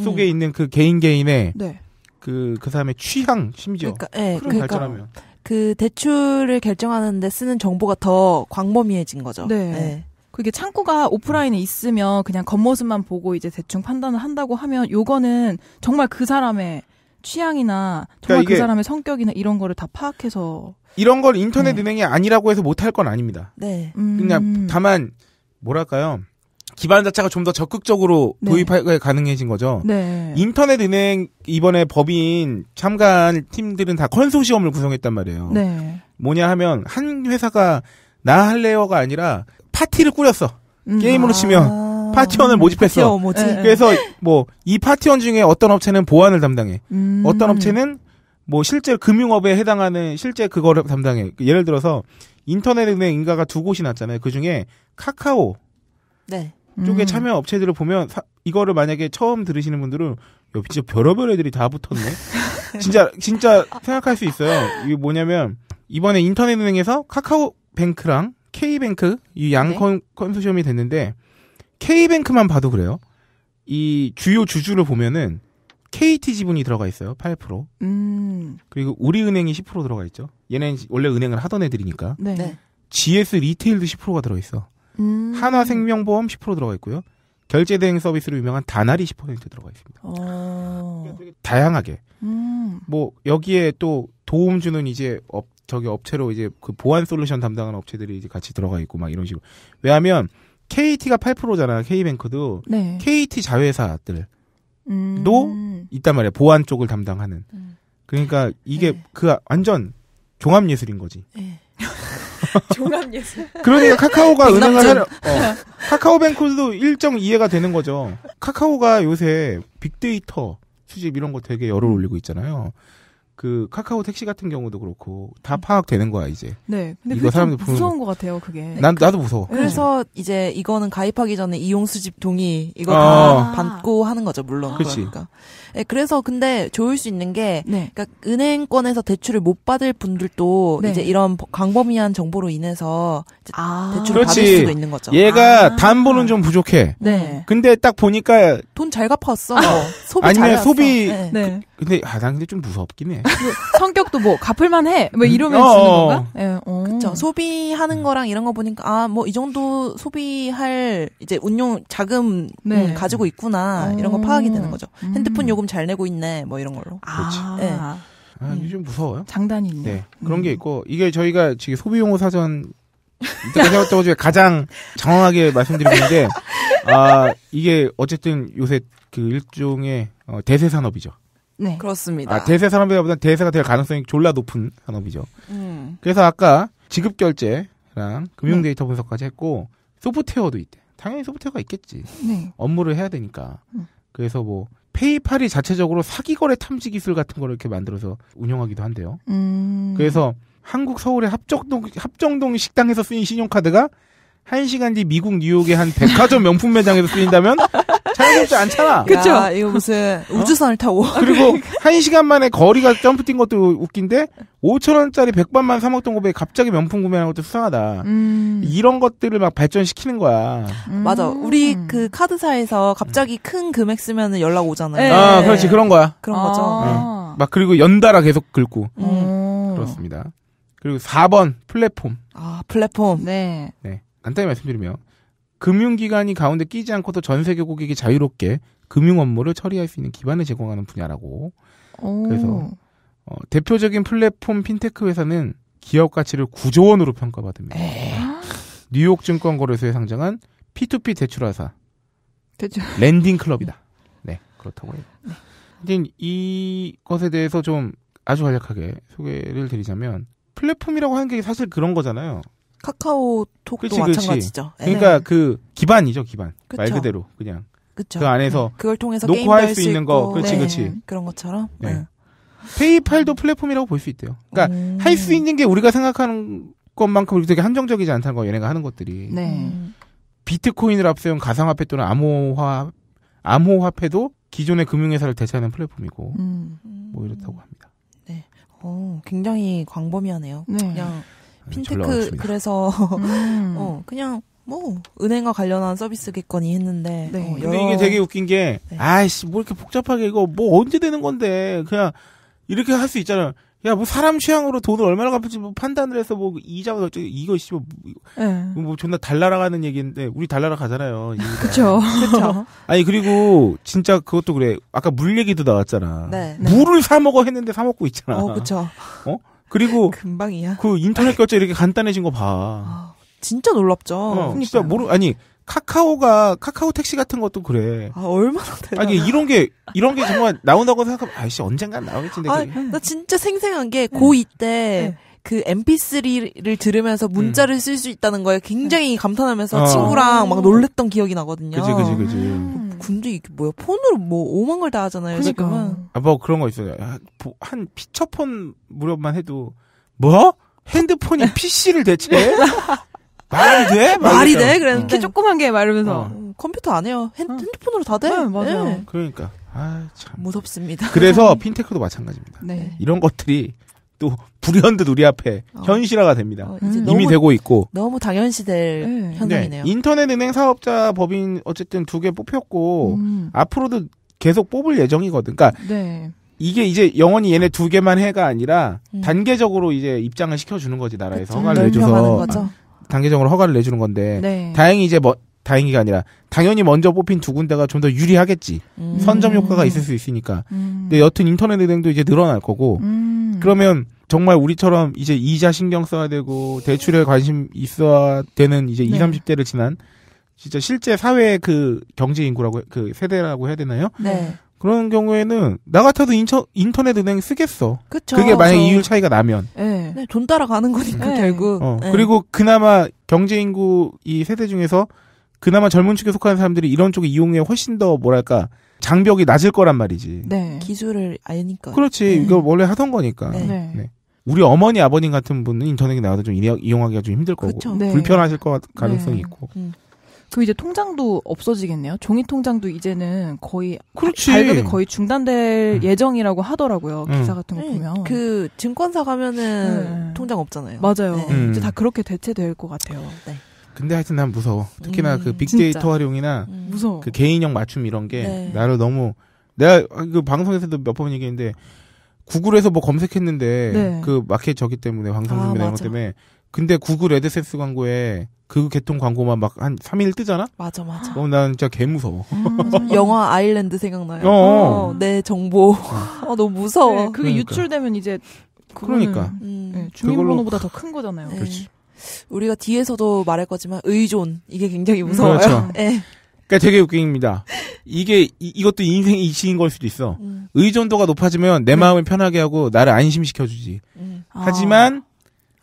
음. 속에 음. 있는 그 개인 개인의 네. 그, 그 사람의 취향, 심지어. 그러니까, 네, 그런 그러니까. 결정하면. 그 대출을 결정하는데 쓰는 정보가 더 광범위해진 거죠. 네. 네. 그게 창고가 오프라인에 있으면 그냥 겉모습만 보고 이제 대충 판단을 한다고 하면 요거는 정말 그 사람의 취향이나 정말 그러니까 그 사람의 성격이나 이런 거를 다 파악해서 이런 걸 인터넷 네. 은행이 아니라고 해서 못할 건 아닙니다. 네. 음... 그냥 다만 뭐랄까요? 기반 자체가 좀 더 적극적으로 네. 도입할 가능해진 거죠. 네. 인터넷 은행 이번에 법인 참가한 팀들은 다 컨소시엄을 구성했단 말이에요. 네. 뭐냐 하면 한 회사가 나 할래요가 아니라 파티를 꾸렸어. 음. 게임으로 치면 아. 파티원을 모집했어. 파티원 모집. 네. 그래서 뭐 이 파티원 중에 어떤 업체는 보안을 담당해. 음. 어떤 업체는 뭐 실제 금융업에 해당하는 실제 그거를 담당해. 예를 들어서 인터넷 은행 인가가 두 곳이 났잖아요. 그 중에 카카오 네. 쪽에 음. 참여 업체들을 보면 사, 이거를 만약에 처음 들으시는 분들은 여 진짜 별의별 애들이 다 붙었네. 진짜 진짜 생각할 수 있어요. 이게 뭐냐면 이번에 인터넷 은행에서 카카오 뱅크랑 K뱅크 이양 네. 컨소시엄이 됐는데 K뱅크만 봐도 그래요. 이 주요 주주를 보면은 KT 지분이 들어가 있어요. 8%. 음. 그리고 우리은행이 10% 들어가 있죠. 얘는 원래 은행을 하던 애들이니까. 네. 네. GS 리테일도 10%가 들어 있어. 음. 한화생명보험 10% 들어가 있고요. 결제 대행 서비스로 유명한 다나리10% 들어가 있습니다. 어. 그러니까 다양하게. 음. 뭐 여기에 또 도움 주는 이제 업 저기 업체로 이제 그 보안 솔루션 담당하는 업체들이 이제 같이 들어가 있고 막 이런 식으로. 왜냐하면 KT가 8%잖아. K뱅크도 네. KT 자회사들도 음... 있단 말이야. 보안 쪽을 담당하는. 음. 그러니까 이게 네. 그 완전 종합 예술인 거지. 네. 종합 예술. 그러니까 카카오가 은행을 하려, 어, 카카오뱅크도 일정 이해가 되는 거죠. 카카오가 요새 빅데이터 수집 이런 거 되게 열을 올리고 있잖아요. 그 카카오 택시 같은 경우도 그렇고 다 파악되는 거야 이제. 네. 근데 이거 사람들 무서운 거. 것 같아요 그게. 난 그러니까 나도 무서워. 그래서 그 이제 이거는 가입하기 전에 이용 수집 동의 이거 아. 다 아. 받고 하는 거죠 물론. 그치. 그러니까. 네, 그래서 근데 좋을 수 있는 게 네. 그러니까 은행권에서 대출을 못 받을 분들도 네. 이제 이런 광범위한 정보로 인해서 아. 대출을 그렇지. 받을 수도 있는 거죠. 얘가 아. 담보는 좀 부족해. 네. 네. 근데 딱 보니까 돈 잘 갚았어. 아. 소비 아니면 소비 네. 네. 그, 근데 아, 난 근데 좀 무섭긴 해. 뭐 성격도 뭐 갚을만 해. 뭐 음? 이러면 어, 주는 어. 건가? 예. 네, 어. 그렇 소비하는 음. 거랑 이런 거 보니까 아, 뭐 이 정도 소비할 이제 운용 자금 네. 음, 가지고 있구나. 어. 이런 거 어. 파악이 되는 거죠. 음. 핸드폰 요금 잘 내고 있네. 뭐 이런 걸로. 아. 네. 아, 이게 좀 무서워요. 장단이 있네. 네. 그런 음. 게 있고 이게 저희가 지금 소비 용어 사전 이때까지 해왔던 것 중에 가장 장황하게 말씀드리는데 아, 이게 어쨌든 요새 그 일종의 어, 대세 산업이죠. 네. 그렇습니다. 아, 대세 산업이라보다 대세가 될 가능성이 졸라 높은 산업이죠. 음. 그래서 아까 지급 결제랑 금융 네. 데이터 네. 분석까지 했고 소프트웨어도 있대. 당연히 소프트웨어가 있겠지. 네. 업무를 해야 되니까. 음. 그래서 뭐 페이팔이 자체적으로 사기 거래 탐지 기술 같은 걸 이렇게 만들어서 운영하기도 한대요. 음. 그래서 한국 서울의 합정동 합정동 식당에서 쓰인 신용카드가 한시간뒤 미국 뉴욕의 한 백화점 명품 매장에서 쓰인다면 자연스럽지 않잖아. 그쵸? 야, 이거 무슨 어? 우주선을 타고. 아, 그리고 그러니까. 한시간 만에 거리가 점프 뛴 것도 웃긴데 5천원짜리 1 0반만 사먹던 거에 갑자기 명품 구매하는 것도 수상하다. 음. 이런 것들을 막 발전시키는 거야. 음. 맞아. 우리 그 음. 카드사에서 갑자기 큰 금액 쓰면 은 연락 오잖아요. 네. 아, 그렇지. 그런 거야. 그런 아. 거죠. 네. 응. 막 그리고 연달아 계속 긁고. 음. 그렇습니다. 그리고 4번 플랫폼. 아, 플랫폼. 네. 네. 간단히 말씀드리면 금융기관이 가운데 끼지 않고도 전 세계 고객이 자유롭게 금융 업무를 처리할 수 있는 기반을 제공하는 분야라고. 오. 그래서 어, 대표적인 플랫폼 핀테크 회사는 기업 가치를 구조 원으로 평가받습니다. 에이. 뉴욕 증권 거래소에 상장한 P2P 대출회사. 대출. 랜딩 클럽이다. 네, 그렇다고 해요. 네. 하여튼 이것에 대해서 좀 아주 간략하게 소개를 드리자면 플랫폼이라고 하는 게 사실 그런 거잖아요. 카카오톡도 그치, 마찬가지죠. 그러니까 네. 그 기반이죠, 기반. 그쵸. 말 그대로 그냥 그쵸. 그 안에서 네. 그걸 통해서 놓고 할수 있는 거, 그렇지, 그렇지. 네. 그런 것처럼. 네. 네. 페이팔도 플랫폼이라고 볼 수 있대요. 그러니까 음. 할수 있는 게 우리가 생각하는 것만큼 되게 한정적이지 않다는 거 얘네가 하는 것들이. 네. 비트코인을 앞세운 가상화폐 또는 암호화 암호화폐도 기존의 금융회사를 대체하는 플랫폼이고 음. 뭐 이렇다고 합니다. 네. 오, 굉장히 광범위하네요. 네. 그냥 핀테크 그래서 음. 어 그냥 뭐 은행과 관련한 서비스겠거니 했는데 네. 어, 여러... 근데 이게 되게 웃긴 게 네. 아이씨 뭐 이렇게 복잡하게 이거 뭐 언제 되는 건데 그냥 이렇게 할 수 있잖아요. 야, 뭐, 사람 취향으로 돈을 얼마나 갚을지 뭐 판단을 해서 뭐, 이자가 어쩌 이거, 씨, 뭐, 네. 뭐, 존나 달나라 가는 얘기인데, 우리 달나라 가잖아요. 그쵸. 그쵸. 아니, 그리고, 진짜 그것도 그래. 아까 물 얘기도 나왔잖아. 네. 네. 물을 사먹어 했는데 사먹고 있잖아. 어, 그쵸. 어? 그리고 금방이야. 그 인터넷 결제 이렇게 간단해진 거 봐. 아, 진짜 놀랍죠. 어, 진짜 모르 아니 카카오가 카카오 택시 같은 것도 그래. 아 얼마나 대단. 아니 이런 게 이런 게 정말 나온다고 생각하면 아씨 언젠간 나오겠지. 근데 아, 나 진짜 생생한 게 고2 때. 응. 그 MP3를 들으면서 문자를 음. 쓸수 있다는 거에 굉장히 네. 감탄하면서 어. 친구랑 막 음. 놀랬던 기억이 나거든요. 그지, 그지, 그지. 음. 근데 이게 뭐야? 폰으로 뭐 오만 걸 다 하잖아요. 그러니까. 지금은. 아, 뭐 그런 거 있어요. 한 피처폰 무렵만 해도 뭐? 핸드폰이 PC를 대체? 말이 돼? 말이, 돼? 그랬는데 응. 음. 조그만 게 말하면서 어. 컴퓨터 안 해요. 핸, 어. 드폰으로다 돼. 네, 맞아요. 네. 그러니까 아참 무섭습니다. 그래서 핀테크도 마찬가지입니다. 네. 네. 이런 것들이 또 불현듯 우리 앞에 어. 현실화가 됩니다. 어, 음. 이미 너무, 되고 있고 너무 당연시될 네. 현상이네요. 네. 인터넷 은행 사업자 법인 어쨌든 두 개 뽑혔고 음. 앞으로도 계속 뽑을 예정이거든. 그러니까 네. 이게 이제 영원히 얘네 두 개만 해가 아니라 음. 단계적으로 이제 입장을 시켜주는 거지 나라에서 그쵸. 허가를 내줘서 거죠. 아, 단계적으로 허가를 내주는 건데 네. 다행히 이제 뭐 다행히가 아니라 당연히 먼저 뽑힌 두 군데가 좀 더 유리하겠지. 음. 선점 효과가 있을 수 있으니까. 음. 근데 여튼 인터넷 은행도 이제 늘어날 거고. 음. 그러면 정말 우리처럼 이제 이자 신경 써야 되고 대출에 관심 있어야 되는 이제 네. 20, 30대를 지난 진짜 실제 사회의 그 경제 인구라고 그 세대라고 해야 되나요? 네. 그런 경우에는 나 같아도 인처, 인터넷 은행 쓰겠어. 그쵸, 그게 만약 저... 이율 차이가 나면. 네. 네. 돈 따라가는 거니까 네. 결국. 어, 네. 그리고 그나마 경제 인구 이 세대 중에서 그나마 젊은 층에 속하는 사람들이 이런 쪽에이용해 훨씬 더 뭐랄까 장벽이 낮을 거란 말이지. 네. 네. 기술을 아니까. 그렇지. 네. 이거 원래 하던 거니까. 네. 네. 네. 우리 어머니 아버님 같은 분은 인터넷이 나와도 좀 이용하기가 좀 힘들 거고 그쵸, 그렇죠. 네. 불편하실 것 네. 가능성이 음. 있고. 음. 그 이제 통장도 없어지겠네요. 종이 통장도 이제는 거의 그렇지. 발급이 거의 중단될 음. 예정이라고 하더라고요. 음. 기사 같은 거 보면. 그 증권사 가면은 통장 없잖아요. 맞아요. 이제 다 음. 그렇게 대체될 것 같아요. 네. 근데 하여튼 난 무서워. 특히나 그 음, 그 빅데이터 진짜. 활용이나 음. 무서워. 그 개인형 맞춤 이런 게 네. 나를 너무 내가 아, 그 방송에서도 몇 번 얘기했는데 구글에서 뭐 검색했는데 네. 그 마켓 저기 때문에 방송 준비 아, 이런 것 때문에 근데 구글 애드센스 광고에 그 개통 광고만 막 한 3일 뜨잖아? 맞아, 맞아. 그난 진짜 개 무서워. 음, 영화 아일랜드 생각나요. 어, 어 내 정보. 어, 너무 무서워. 네, 그게 그러니까. 유출되면 이제 그러니까 음. 네, 주민번호보다 더 큰 거잖아요. 네. 그렇지. 우리가 뒤에서도 말할 거지만 의존 이게 굉장히 무서워요. 그렇죠. 네. 그러니까 되게 웃깁니다. 이게 이, 것도 인생 의 이식인 걸 수도 있어. 음. 의존도가 높아지면 내 음. 마음을 편하게 하고 나를 안심시켜 주지. 음. 하지만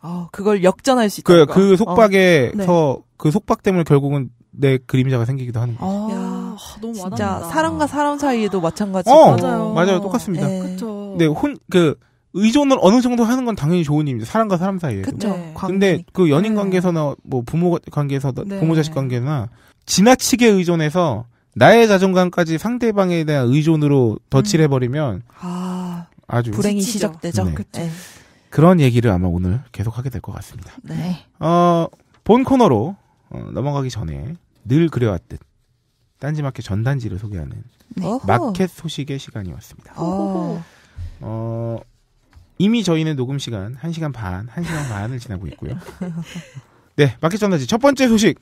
아. 아, 그걸 역전할 수 있다. 그, 그 속박에서 어. 네. 그 속박 때문에 결국은 내 그림자가 생기기도 하는 거죠. 아. 야, 너무 진짜 와닿는다. 사람과 사람 사이에도 마찬가지. 어, 맞아요. 맞아요. 똑같습니다. 그렇 네, 혼그 의존을 어느 정도 하는 건 당연히 좋은 일입니다. 사람과 사람 사이에. 그쵸. 네. 근데 그 연인 네. 관계에서나 뭐 부모 관계에서 네. 부모 자식 관계나 지나치게 의존해서 나의 자존감까지 상대방에 대한 의존으로 덧칠해 음. 버리면 아, 아주 불행이 시작되죠. 네. 네. 그런 얘기를 아마 오늘 계속 하게 될 것 같습니다. 네. 어, 본 코너로 어, 넘어가기 전에 늘 그래왔듯 딴지마켓 전단지를 소개하는 네. 마켓 소식의 시간이 왔습니다. 오. 어, 이미 저희는 녹음 시간 1시간 반, 1시간 반을 지나고 있고요. 네, 마켓 전단지 첫 번째 소식.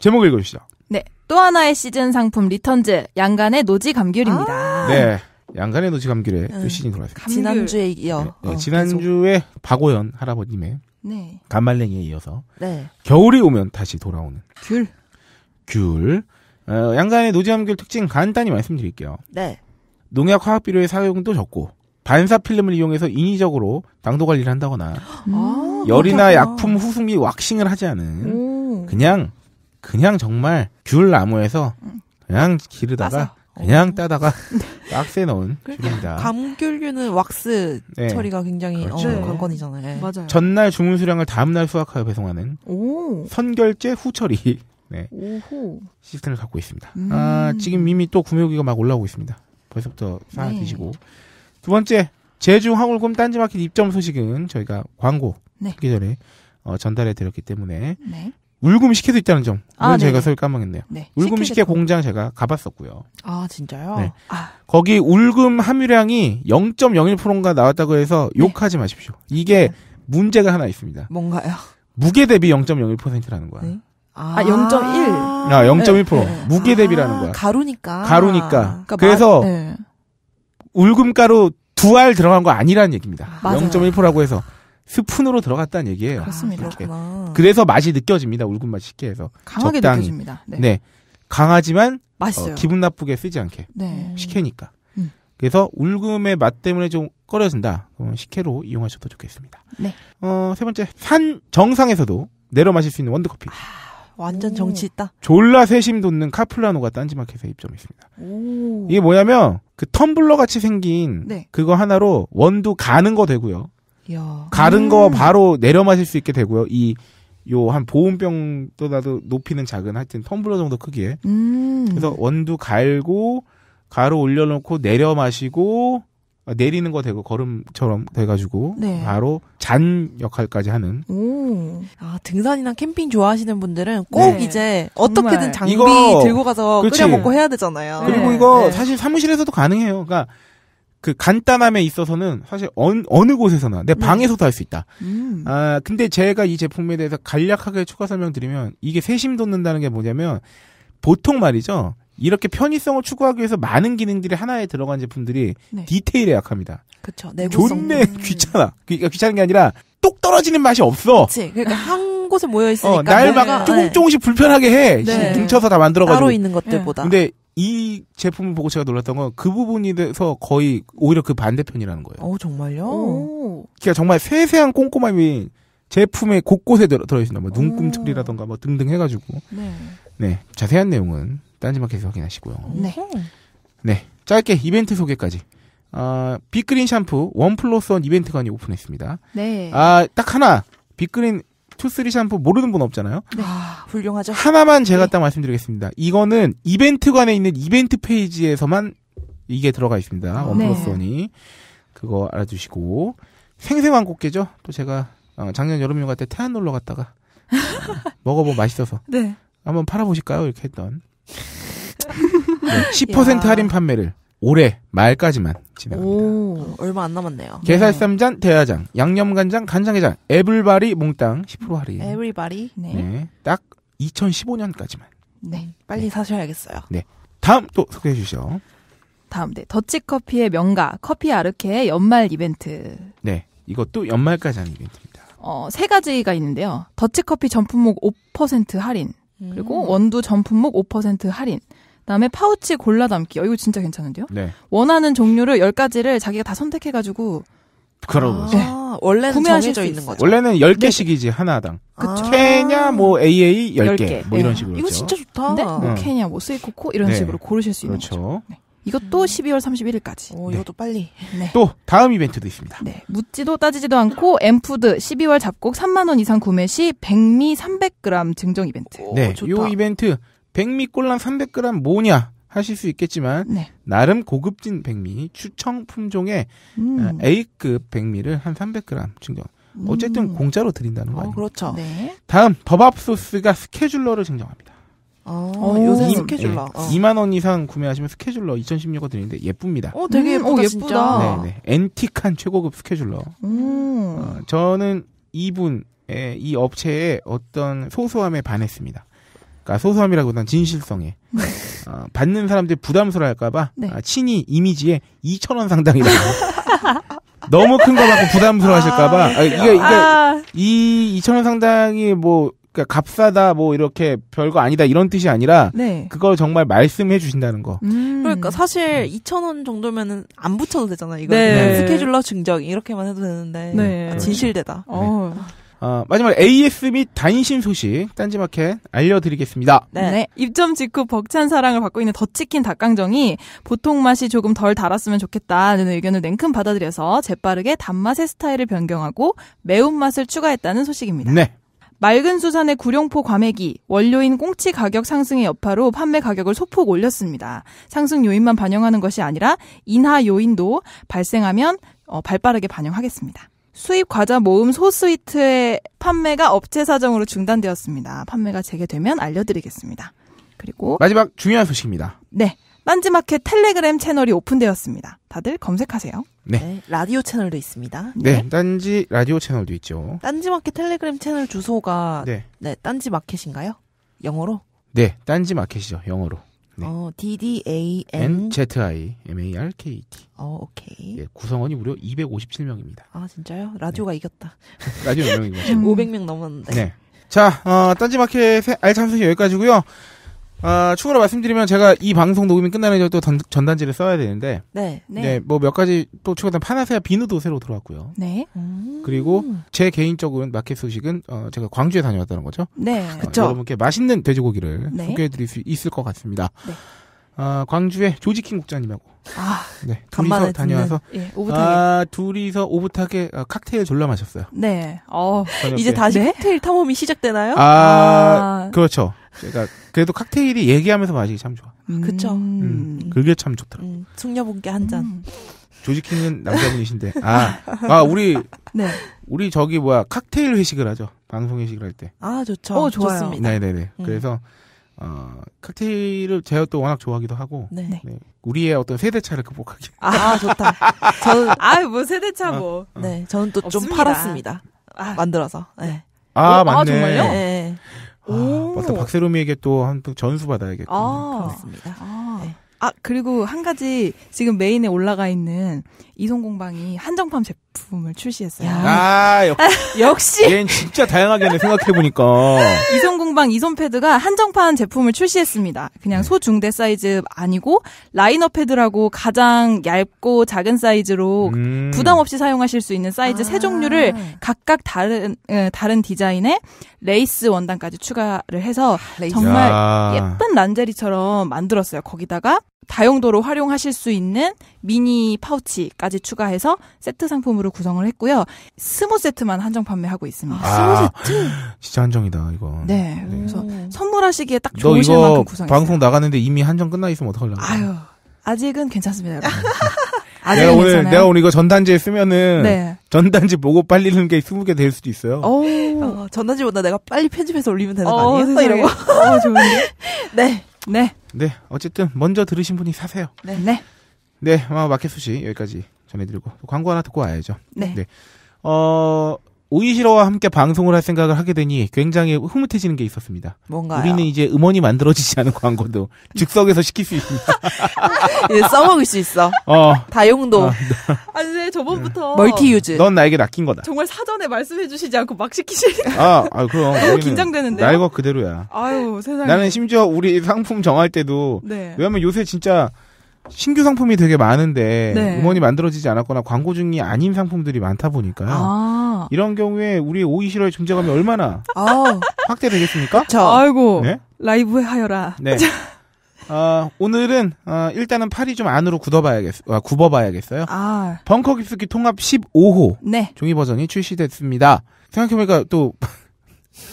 제목 읽어주시죠. 네, 또 하나의 시즌 상품 리턴즈, 양간의 노지 감귤입니다. 아~ 네, 양간의 노지 감귤의 응. 네, 또시즌 돌아왔습니다. 감귤. 지난주에 이어. 네, 네, 어, 지난주에 계속. 박오연 할아버님의 네. 간말랭이에 이어서 네. 겨울이 오면 다시 돌아오는 귤. 귤. 어, 양간의 노지 감귤 특징 간단히 말씀드릴게요. 네. 농약 화학 비료의 사용도 적고 반사 필름을 이용해서 인위적으로 당도 관리를 한다거나 아, 열이나 약품 후숙 및 왁싱을 하지 않은 오. 그냥 그냥 정말 귤 나무에서 그냥 기르다가 맞아. 그냥 어. 따다가 네. 박스에 넣은 그러니까 귤입니다. 감귤류는 왁스 네. 처리가 굉장히 어, 그렇죠. 어, 관건이잖아요. 네. 맞아요. 전날 주문 수량을 다음날 수확하여 배송하는 오. 선결제 후처리 네. 오호. 시스템을 갖고 있습니다. 음. 아, 지금 이미 또구매기가막 올라오고 있습니다. 벌써부터 사아 네. 드시고 두 번째 제주 황울곰 딴지마켓 입점 소식은 저희가 광고 네. 하기 전에 어, 전달해 드렸기 때문에 네. 울금 시혜도 있다는 점. 오늘 아, 제가 설 까먹었네요. 네. 울금 식혜 공장 제가 가봤었고요. 아 진짜요? 네. 아. 거기 울금 함유량이 0.01%인가 나왔다고 해서 네. 욕하지 마십시오. 이게 네. 문제가 하나 있습니다. 뭔가요? 무게 대비 0.01%라는 거야. 네? 아, 0.1. 아, 0.1%. 아, 네. 무게 대비라는 아, 거야. 가루니까. 가루니까. 그러니까 그래서 마, 네. 울금가루 두 알 들어간 거 아니라는 얘기입니다. 아, 맞아요. 0.1%라고 해서 스푼으로 들어갔다는 얘기예요. 그렇습니다. 그렇구 아. 그래서 맛이 느껴집니다. 울금 맛 쉽게 해서 강하게 적당히. 느껴집니다. 네. 네. 강하지만 맛있어요. 어, 기분 나쁘게 쓰지 않게 네. 식혜니까. 음. 그래서 울금의 맛 때문에 좀 꺼려진다. 어, 식혜로 이용하셔도 좋겠습니다. 네. 어, 세 번째 산 정상에서도 내려 마실 수 있는 원두커피. 아. 완전 정치 있다. 졸라 세심 돋는 카플라노가 딴지마켓에 입점했습니다. 오. 이게 뭐냐면 그 텀블러 같이 생긴 네. 그거 하나로 원두 가는 거 되고요. 이야. 가는 음. 거 바로 내려 마실 수 있게 되고요. 이 요 한보온병보나도 높이는 작은 하여튼 텀블러 정도 크기에. 음. 그래서 원두 갈고 가루 올려놓고 내려 마시고 아, 내리는 거 되고 걸음처럼 돼가지고 네. 바로 잔 역할까지 하는. 오. 아 등산이나 캠핑 좋아하시는 분들은 꼭 네. 이제 어떻게든 정말. 장비 이거, 들고 가서 그렇 끓여 먹고 해야 되잖아요. 그리고 네. 이거 네. 사실 사무실에서도 가능해요. 그러니까 그 간단함에 있어서는 사실 어느, 어느 곳에서나 내 네. 방에서도 할 수 있다. 음. 아 근데 제가 이 제품에 대해서 간략하게 추가 설명드리면 이게 세심 돋는다는 게 뭐냐면 보통 말이죠. 이렇게 편의성을 추구하기 위해서 많은 기능들이 하나에 들어간 제품들이 네. 디테일에 약합니다. 그렇죠. 존내 음. 귀찮아. 귀, 그러니까 귀찮은 게 아니라 똑 떨어지는 맛이 없어. 그렇지. 그러니까 한 곳에 모여 있으니까 어, 날막 조금 네. 조금씩 불편하게 해. 네. 뭉쳐서 다 만들어 가지고 따로 있는 것들보다. 네. 근데 이 제품을 보고 제가 놀랐던 건 그 부분이 돼서 거의 오히려 그 반대편이라는 거예요. 어, 정말요? 오. 어. 그러니까 정말 세세한 꼼꼼함이 제품의 곳곳에 들어, 있습니다뭐눈금틀이라던가뭐 등등 해가지고. 네. 네. 자세한 내용은 딴지마켓에서 확인하시고요. 네. 네. 짧게 이벤트 소개까지. 아, 빅그린 샴푸 원 플러스 원 이벤트관이 오픈했습니다. 네. 아, 딱 하나. 빅그린 투쓰리 샴푸 모르는 분 없잖아요. 네. 아, 훌륭하죠. 하나만 제가 네. 딱 말씀드리겠습니다. 이거는 이벤트관에 있는 이벤트 페이지에서만 이게 들어가 있습니다. 원 네. 플러스 원이. 그거 알아주시고. 생생한 꽃게죠? 또 제가 어, 작년 여름휴가 때 태안 놀러 갔다가 어, 먹어보면 맛있어서. 네. 한번 팔아보실까요? 이렇게 했던. 네, 10% 야. 할인 판매를 올해 말까지만 진행합니다. 오, 얼마 안 남았네요. 네. 게살쌈장, 네. 대야장, 양념간장, 간장게장, 에블바리 몽땅 10% 할인. 에블바리. 네. 네. 딱 2015년까지만. 네. 빨리 네. 사셔야겠어요. 네. 다음 또 소개해 주시죠. 다음 네. 더치커피의 명가 커피 아르케의 연말 이벤트. 네. 이것도 연말까지 하는 이벤트입니다. 어, 세 가지가 있는데요. 더치커피 전품목 5% 할인. 그리고 음. 원두 전 품목 5% 할인. 그다음에 파우치 골라 담기. 어, 이거 진짜 괜찮은데요? 네. 원하는 종류를 10가지를 자기가 다 선택해 가지고 그러고 아, 네. 원래는 정해져 있는 거죠. 원래는 10개씩이지 네. 하나당. 케냐 뭐 AA 10개, 10개. 뭐 이런 식으로. 네. 이거 그렇죠. 진짜 좋다. 근뭐 네. 케냐 뭐 스위코코 이런 네. 식으로 고르실 수 있는 그렇죠. 네. 이것도 12월 음. 31일까지. 오, 네. 이것도 네. 빨리. 네. 또 다음 이벤트도 있습니다. 네. 묻지도 따지지도 않고 엠푸드 12월 잡곡 3만 원 이상 구매 시 백미 300g 증정 이벤트. 오, 네. 좋다. 요 이벤트 백미 꼴랑 300g 뭐냐 하실 수 있겠지만 네. 나름 고급진 백미 추청 품종의 음. 아, A급 백미를 한 300g 증정. 어쨌든 음. 공짜로 드린다는 거예요. 어, 그렇죠. 네. 다음 더밥소스가 스케줄러를 증정합니다. 아, 어, 요새 스케줄러. 네, 어. 2만 원 이상 구매하시면 스케줄러 2 0 1 6거 드리는데 예쁩니다. 어, 되게 예쁘다, 음, 어, 예쁘다. 네, 네. 앤틱한 최고급 스케줄러. 음. 어, 저는 이분의 이 업체의 어떤 소소함에 반했습니다. 그러니까 소소함이라고보단 진실성에 어, 받는 사람들 부담스러워할까봐 네. 아, 친히 이미지에 2천 원 상당이라고. 너무 큰 거 받고 부담스러워하실까봐 아, 아, 이게, 이게 아. 이 2천 원 상당이 뭐 그러니까 값싸다 뭐 이렇게 별거 아니다 이런 뜻이 아니라 네. 그걸 정말 말씀해 주신다는 거. 음. 그러니까 사실 2,000원 정도면은 안 붙여도 되잖아요. 이거 네. 네. 스케줄러 증정 이렇게만 해도 되는데 네. 그러니까 진실되다. 어. 네. 어, 마지막 AS 및 단신 소식 딴지마켓 알려드리겠습니다. 네. 네. 입점 직후 벅찬 사랑을 받고 있는 더치킨 닭강정이 보통 맛이 조금 덜 달았으면 좋겠다는 의견을 냉큼 받아들여서 재빠르게 단맛의 스타일을 변경하고 매운맛을 추가했다는 소식입니다. 네. 맑은 수산의 구룡포 과메기, 원료인 꽁치 가격 상승의 여파로 판매 가격을 소폭 올렸습니다. 상승 요인만 반영하는 것이 아니라 인하 요인도 발생하면 어, 발빠르게 반영하겠습니다. 수입 과자 모음 소스위트의 판매가 업체 사정으로 중단되었습니다. 판매가 재개되면 알려드리겠습니다. 그리고 마지막 중요한 소식입니다. 네. 딴지마켓 텔레그램 채널이 오픈되었습니다. 다들 검색하세요. 네. 네. 라디오 채널도 있습니다. 네. 네. 딴지 라디오 채널도 있죠. 딴지 마켓 텔레그램 채널 주소가 네. 네, 딴지 마켓인가요? 영어로? 네, 딴지 마켓이죠. 영어로. 네. 어, DDAN ZI MARKT. E 어, 오케이. 네, 구성원이 무려 257명입니다. 아, 진짜요? 라디오가 네. 이겼다. 라디오 명인 500명 넘었는데. 네. 자, 어, 딴지 마켓의 알참석이 여기까지고요. 아, 추가로 말씀드리면 제가 이 방송 녹음이 끝나는 이제 또 던, 전단지를 써야 되는데 네. 네. 네뭐 몇 가지 또추가로 파나세아 비누도 새로 들어왔고요. 네. 음. 그리고 제 개인적인 마켓 소식은 어, 제가 광주에 다녀왔다는 거죠. 네. 어, 그쵸. 여러분께 맛있는 돼지고기를 네. 소개해 드릴 수 있을 것 같습니다. 네. 아, 광주에 조지킹 국장님하고 아, 네. 둘이서 다녀와서 예, 오붓하게. 아, 둘이서 오붓하게 아, 칵테일 졸라 마셨어요. 네. 어, 저녁에. 이제 다시 네? 칵테일 탐험이 시작되나요? 아, 아. 그렇죠. 제가 그래도 칵테일이 얘기하면서 마시기 참 좋아. 음. 그쵸. 음, 음 그게 참 좋더라고. 음, 숙녀분께 한 잔. 음. 조지키은 남자분이신데. 아, 아, 우리. 네. 우리 저기 뭐야, 칵테일 회식을 하죠. 방송 회식을 할 때. 아, 좋죠. 어, 좋아요. 좋습니다. 네네네. 음. 그래서, 어, 칵테일을 제가 또 워낙 좋아하기도 하고. 네. 네. 네. 우리의 어떤 세대차를 극복하기. 아, 아 좋다. 저는, 아, 뭐 세대차 아, 뭐. 어, 어. 네. 저는 또 좀 팔았습니다. 아. 만들어서. 네. 아, 어? 맞네. 아, 정말요? 네. 아, 맞다. 박세롬이에게 또한 전수 받아야겠고. 아, 그렇습니다. 아. 네. 아, 그리고 한 가지 지금 메인에 올라가 있는 이송공방이 한정판 제품을 출시했어요. 아, 역, 역시. 얘는 진짜 다양하게네, 생각해보니까. 이송공방 이손패드가 한정판 제품을 출시했습니다. 그냥 네. 소중대 사이즈 아니고, 라이너 패드라고 가장 얇고 작은 사이즈로 음. 부담 없이 사용하실 수 있는 사이즈 아. 세 종류를 각각 다른, 예, 다른 디자인에 레이스 원단까지 추가를 해서 아, 정말 야. 예쁜 란제리처럼 만들었어요. 거기다가 다용도로 활용하실 수 있는 미니 파우치까지 추가해서 세트 상품으로 구성을 했고요. 스무 세트만 한정 판매하고 있습니다. 아, 스무 세트? 진짜 한정이다, 이거. 네. 네. 그래서 선물하시기에 딱 좋으실 만큼 구성했어요. 방송 나가는데 이미 한정 끝나 있으면 어떡하려고. 아유. 아직은 괜찮습니다. 네. 아직 내가 오늘 괜찮아요? 내가 오늘 이거 전단지에 쓰면은 네. 전단지 보고 빨리는 게 20개 될 수도 있어요. 어, 전단지보다 내가 빨리 편집해서 올리면 되는 거 어, 아니에요? 어, 이런 거. 어, 좋은데. 네. 네. 네, 어쨌든 먼저 들으신 분이 사세요. 네. 네, 네 마켓 수시 여기까지 전해드리고 광고 하나 듣고 와야죠. 네. 네. 어, 오이시러와 함께 방송을 할 생각을 하게 되니 굉장히 흐뭇해지는 게 있었습니다. 뭔가요? 우리는 이제 음원이 만들어지지 않은 광고도 즉석에서 시킬 수 있습니다. 이제 써먹을 수 있어. 어. 다용도. 어. 아니, 저번부터. 네. 멀티 유즈. 넌 나에게 낚인 거다. 정말 사전에 말씀해 주시지 않고 막 시키시니까. 아, 아, 그럼. 너무 긴장되는데. 날거 그대로야. 아유, 세상에. 나는 심지어 우리 상품 정할 때도. 네. 왜냐면 요새 진짜 신규 상품이 되게 많은데 네. 음원이 만들어지지 않았거나 광고 중이 아닌 상품들이 많다 보니까 아~ 어. 이런 경우에 우리 오이시로의 존재감이 얼마나 아. 확대되겠습니까? 저 아이고 네? 라이브 하여라. 네. 어, 오늘은 어, 일단은 팔이 좀 안으로 굳어봐야겠, 아, 굽어봐야겠어요. 아. 벙커 깊숙이 통합 15호 네. 종이 버전이 출시됐습니다. 생각해보니까 또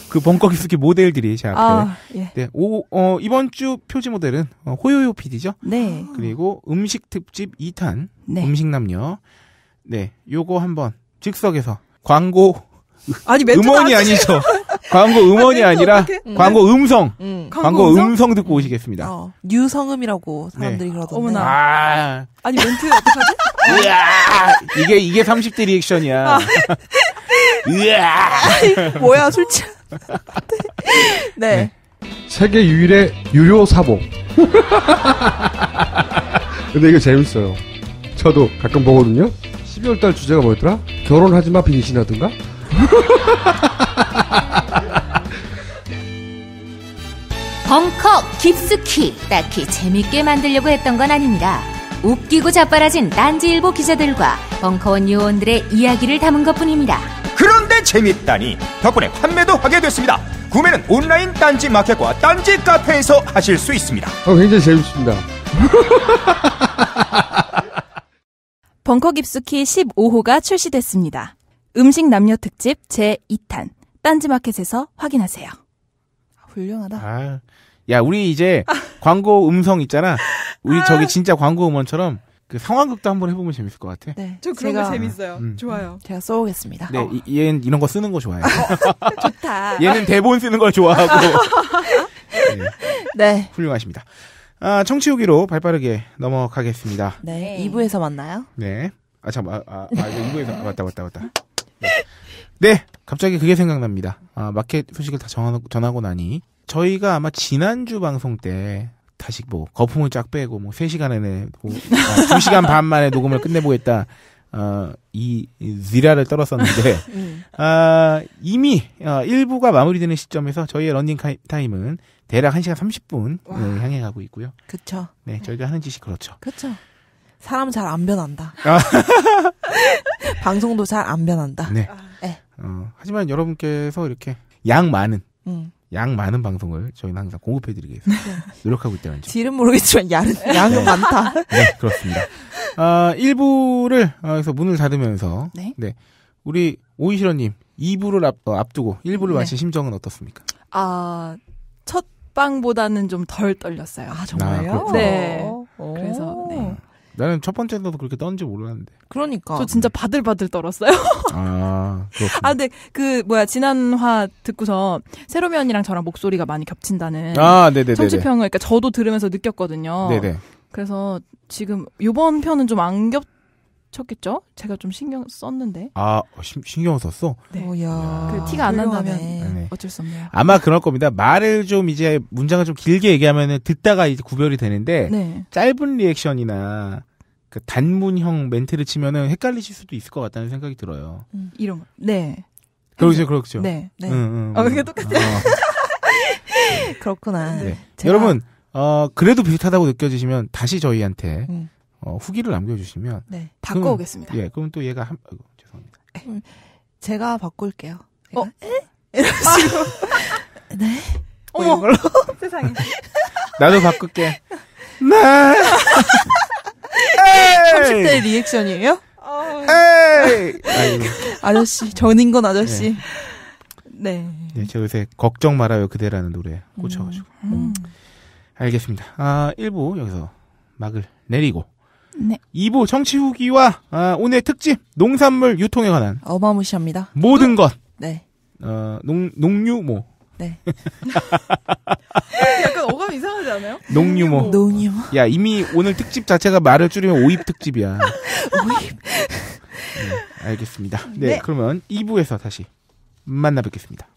그 벙커 기숙기 모델들이 제 앞에. 아, 예. 네, 오, 어, 이번 주 표지 모델은 호요요 PD죠. 네. 그리고 음식 특집 2탄 네. 음식 남녀. 네, 요거 한번 즉석에서 광고 아니 음원이 아니죠. 광고 음원이 아, 니라 응. 광고 음성. 응. 음. 광고 음성? 음성? 듣고 오시겠습니다. 어. 뉴성음이라고 사람들이 네. 그러던데. 어머나. 아. 아니 멘트 어떻게하지 이게 이게 30대 리액션이야. 아. 아 뭐야 술취. 네. 네. 세계 유일의 유료 사복. 근데 이거 재밌어요. 저도 가끔 보거든요. 12월 달 주제가 뭐였더라? 결혼하지 마 빙신하든가? 벙커 깊숙히 딱히 재밌게 만들려고 했던 건 아닙니다. 웃기고 자빠라진 딴지일보 기자들과 벙커원 요원들의 이야기를 담은 것뿐입니다. 그런데 재밌다니 덕분에 판매도 하게 됐습니다. 구매는 온라인 딴지 마켓과 딴지 카페에서 하실 수 있습니다. 어, 굉장히 재밌습니다. 벙커 깊숙이 15호가 출시됐습니다. 음식 남녀 특집 제2탄 딴지마켓에서 확인하세요. 아, 훌륭하다. 아, 야 우리 이제 아. 광고 음성 있잖아. 우리 아. 저기 진짜 광고 음원처럼 그 상황극도 한번 해보면 재밌을 것 같아. 네, 저 그런 제가, 거 재밌어요. 음. 좋아요. 음. 제가 써오겠습니다. 네, 어. 이, 얘는 이런 거 쓰는 거 좋아해요. 좋다. 얘는 대본 쓰는 걸 좋아하고. 네, 네. 훌륭하십니다. 아, 청취 후기로 발빠르게 넘어가겠습니다. 네. 2부에서 만나요? 네. 아, 잠깐만. 아, 아, 2부에서. 아, 아, 맞다, 맞다, 맞다. 네. 네. 갑자기 그게 생각납니다. 아, 마켓 소식을 다 전하고, 전하고 나니. 저희가 아마 지난주 방송 때 다시 뭐 거품을 쫙 빼고 뭐 3시간 안에 뭐, 아, 2시간 반 만에 녹음을 끝내보겠다. 어, 이, 이 지라를 떨었었는데 음. 아, 이미 어, 1부가 마무리되는 시점에서 저희의 런닝 타임은 대략 1시간 30분 와. 향해 가고 있고요. 그쵸. 네, 네. 저희가 하는 짓이 그렇죠. 그쵸. 사람 잘 안 변한다. 아. 방송도 잘 안 변한다. 네. 아, 네. 어, 하지만 여러분께서 이렇게 양 많은 음. 양 많은 방송을 저희는 항상 공급해드리겠습니다 네. 노력하고 있다는 점. 질은 모르겠지만 양은, 양은 네. 많다. 네, 그렇습니다. 아, 1부를, 어, 아, 서 문을 닫으면서. 네. 네. 우리 오이시러님, 2부를 앞, 어, 앞두고 1부를 마친 심정은 어떻습니까? 아, 첫 빵보다는좀덜 떨렸어요. 아 정말요? 아, 네. 오. 어. 그래서 네. 나는 첫 번째도 그렇게 떤지 몰랐는데. 그러니까. 저 진짜 네. 바들바들 떨었어요. 아, 그렇군 아, 근데 그, 뭐야, 지난화 듣고서 세로미 언니랑 저랑 목소리가 많이 겹친다는. 아, 네네네. 청취평을, 그러니까 저도 들으면서 느꼈거든요. 네네. 그래서 지금 요번 편은 좀 안 겹, 쳤겠죠? 제가 좀 신경 썼는데. 아, 심, 어, 신경 썼어? 네. 오야. 어, 그 티가 안 난다면 네. 어쩔 수 없네요. 아마 그럴 겁니다. 말을 좀 이제 문장을 좀 길게 얘기하면은 듣다가 이제 구별이 되는데 네. 짧은 리액션이나 그 단문형 멘트를 치면은 헷갈리실 수도 있을 것 같다는 생각이 들어요. 음, 이런 거. 네. 그러죠, 그렇죠. 네. 네. 응, 응, 어, 그게 똑같아요. 어. 그렇구나. 네. 제가... 여러분, 어, 그래도 비슷하다고 느껴지시면 다시 저희한테 음. 어, 후기를 남겨주시면 네, 바꿔오겠습니다. 그럼, 예, 그럼 또 얘가 한, 아 죄송합니다. 에, 네. 제가 바꿀게요. 제가. 어? 에? 아. 네? 어, 어머, 뭐걸로 세상에. 나도 바꿀게. 네. 30대 리액션이에요? 에이! 네. 아저씨, 전인 건 아저씨. 네. 네. 네. 제가 요새 걱정 말아요 그대라는 노래 음. 꽂혀가지고. 음. 음. 알겠습니다. 아, 1부 여기서 막을 내리고 네. 2부 정치 후기와 아, 오늘 특집 농산물 유통에 관한 어마무시합니다. 모든 음. 것. 네. 어, 농 농유모. 네. 약간 어감 이상하지 않아요? 농유모. 농유모. 야 이미 오늘 특집 자체가 말을 줄이면 오입 특집이야. 오입. 네, 알겠습니다. 음, 네, 네, 그러면 2부에서 다시 만나 뵙겠습니다.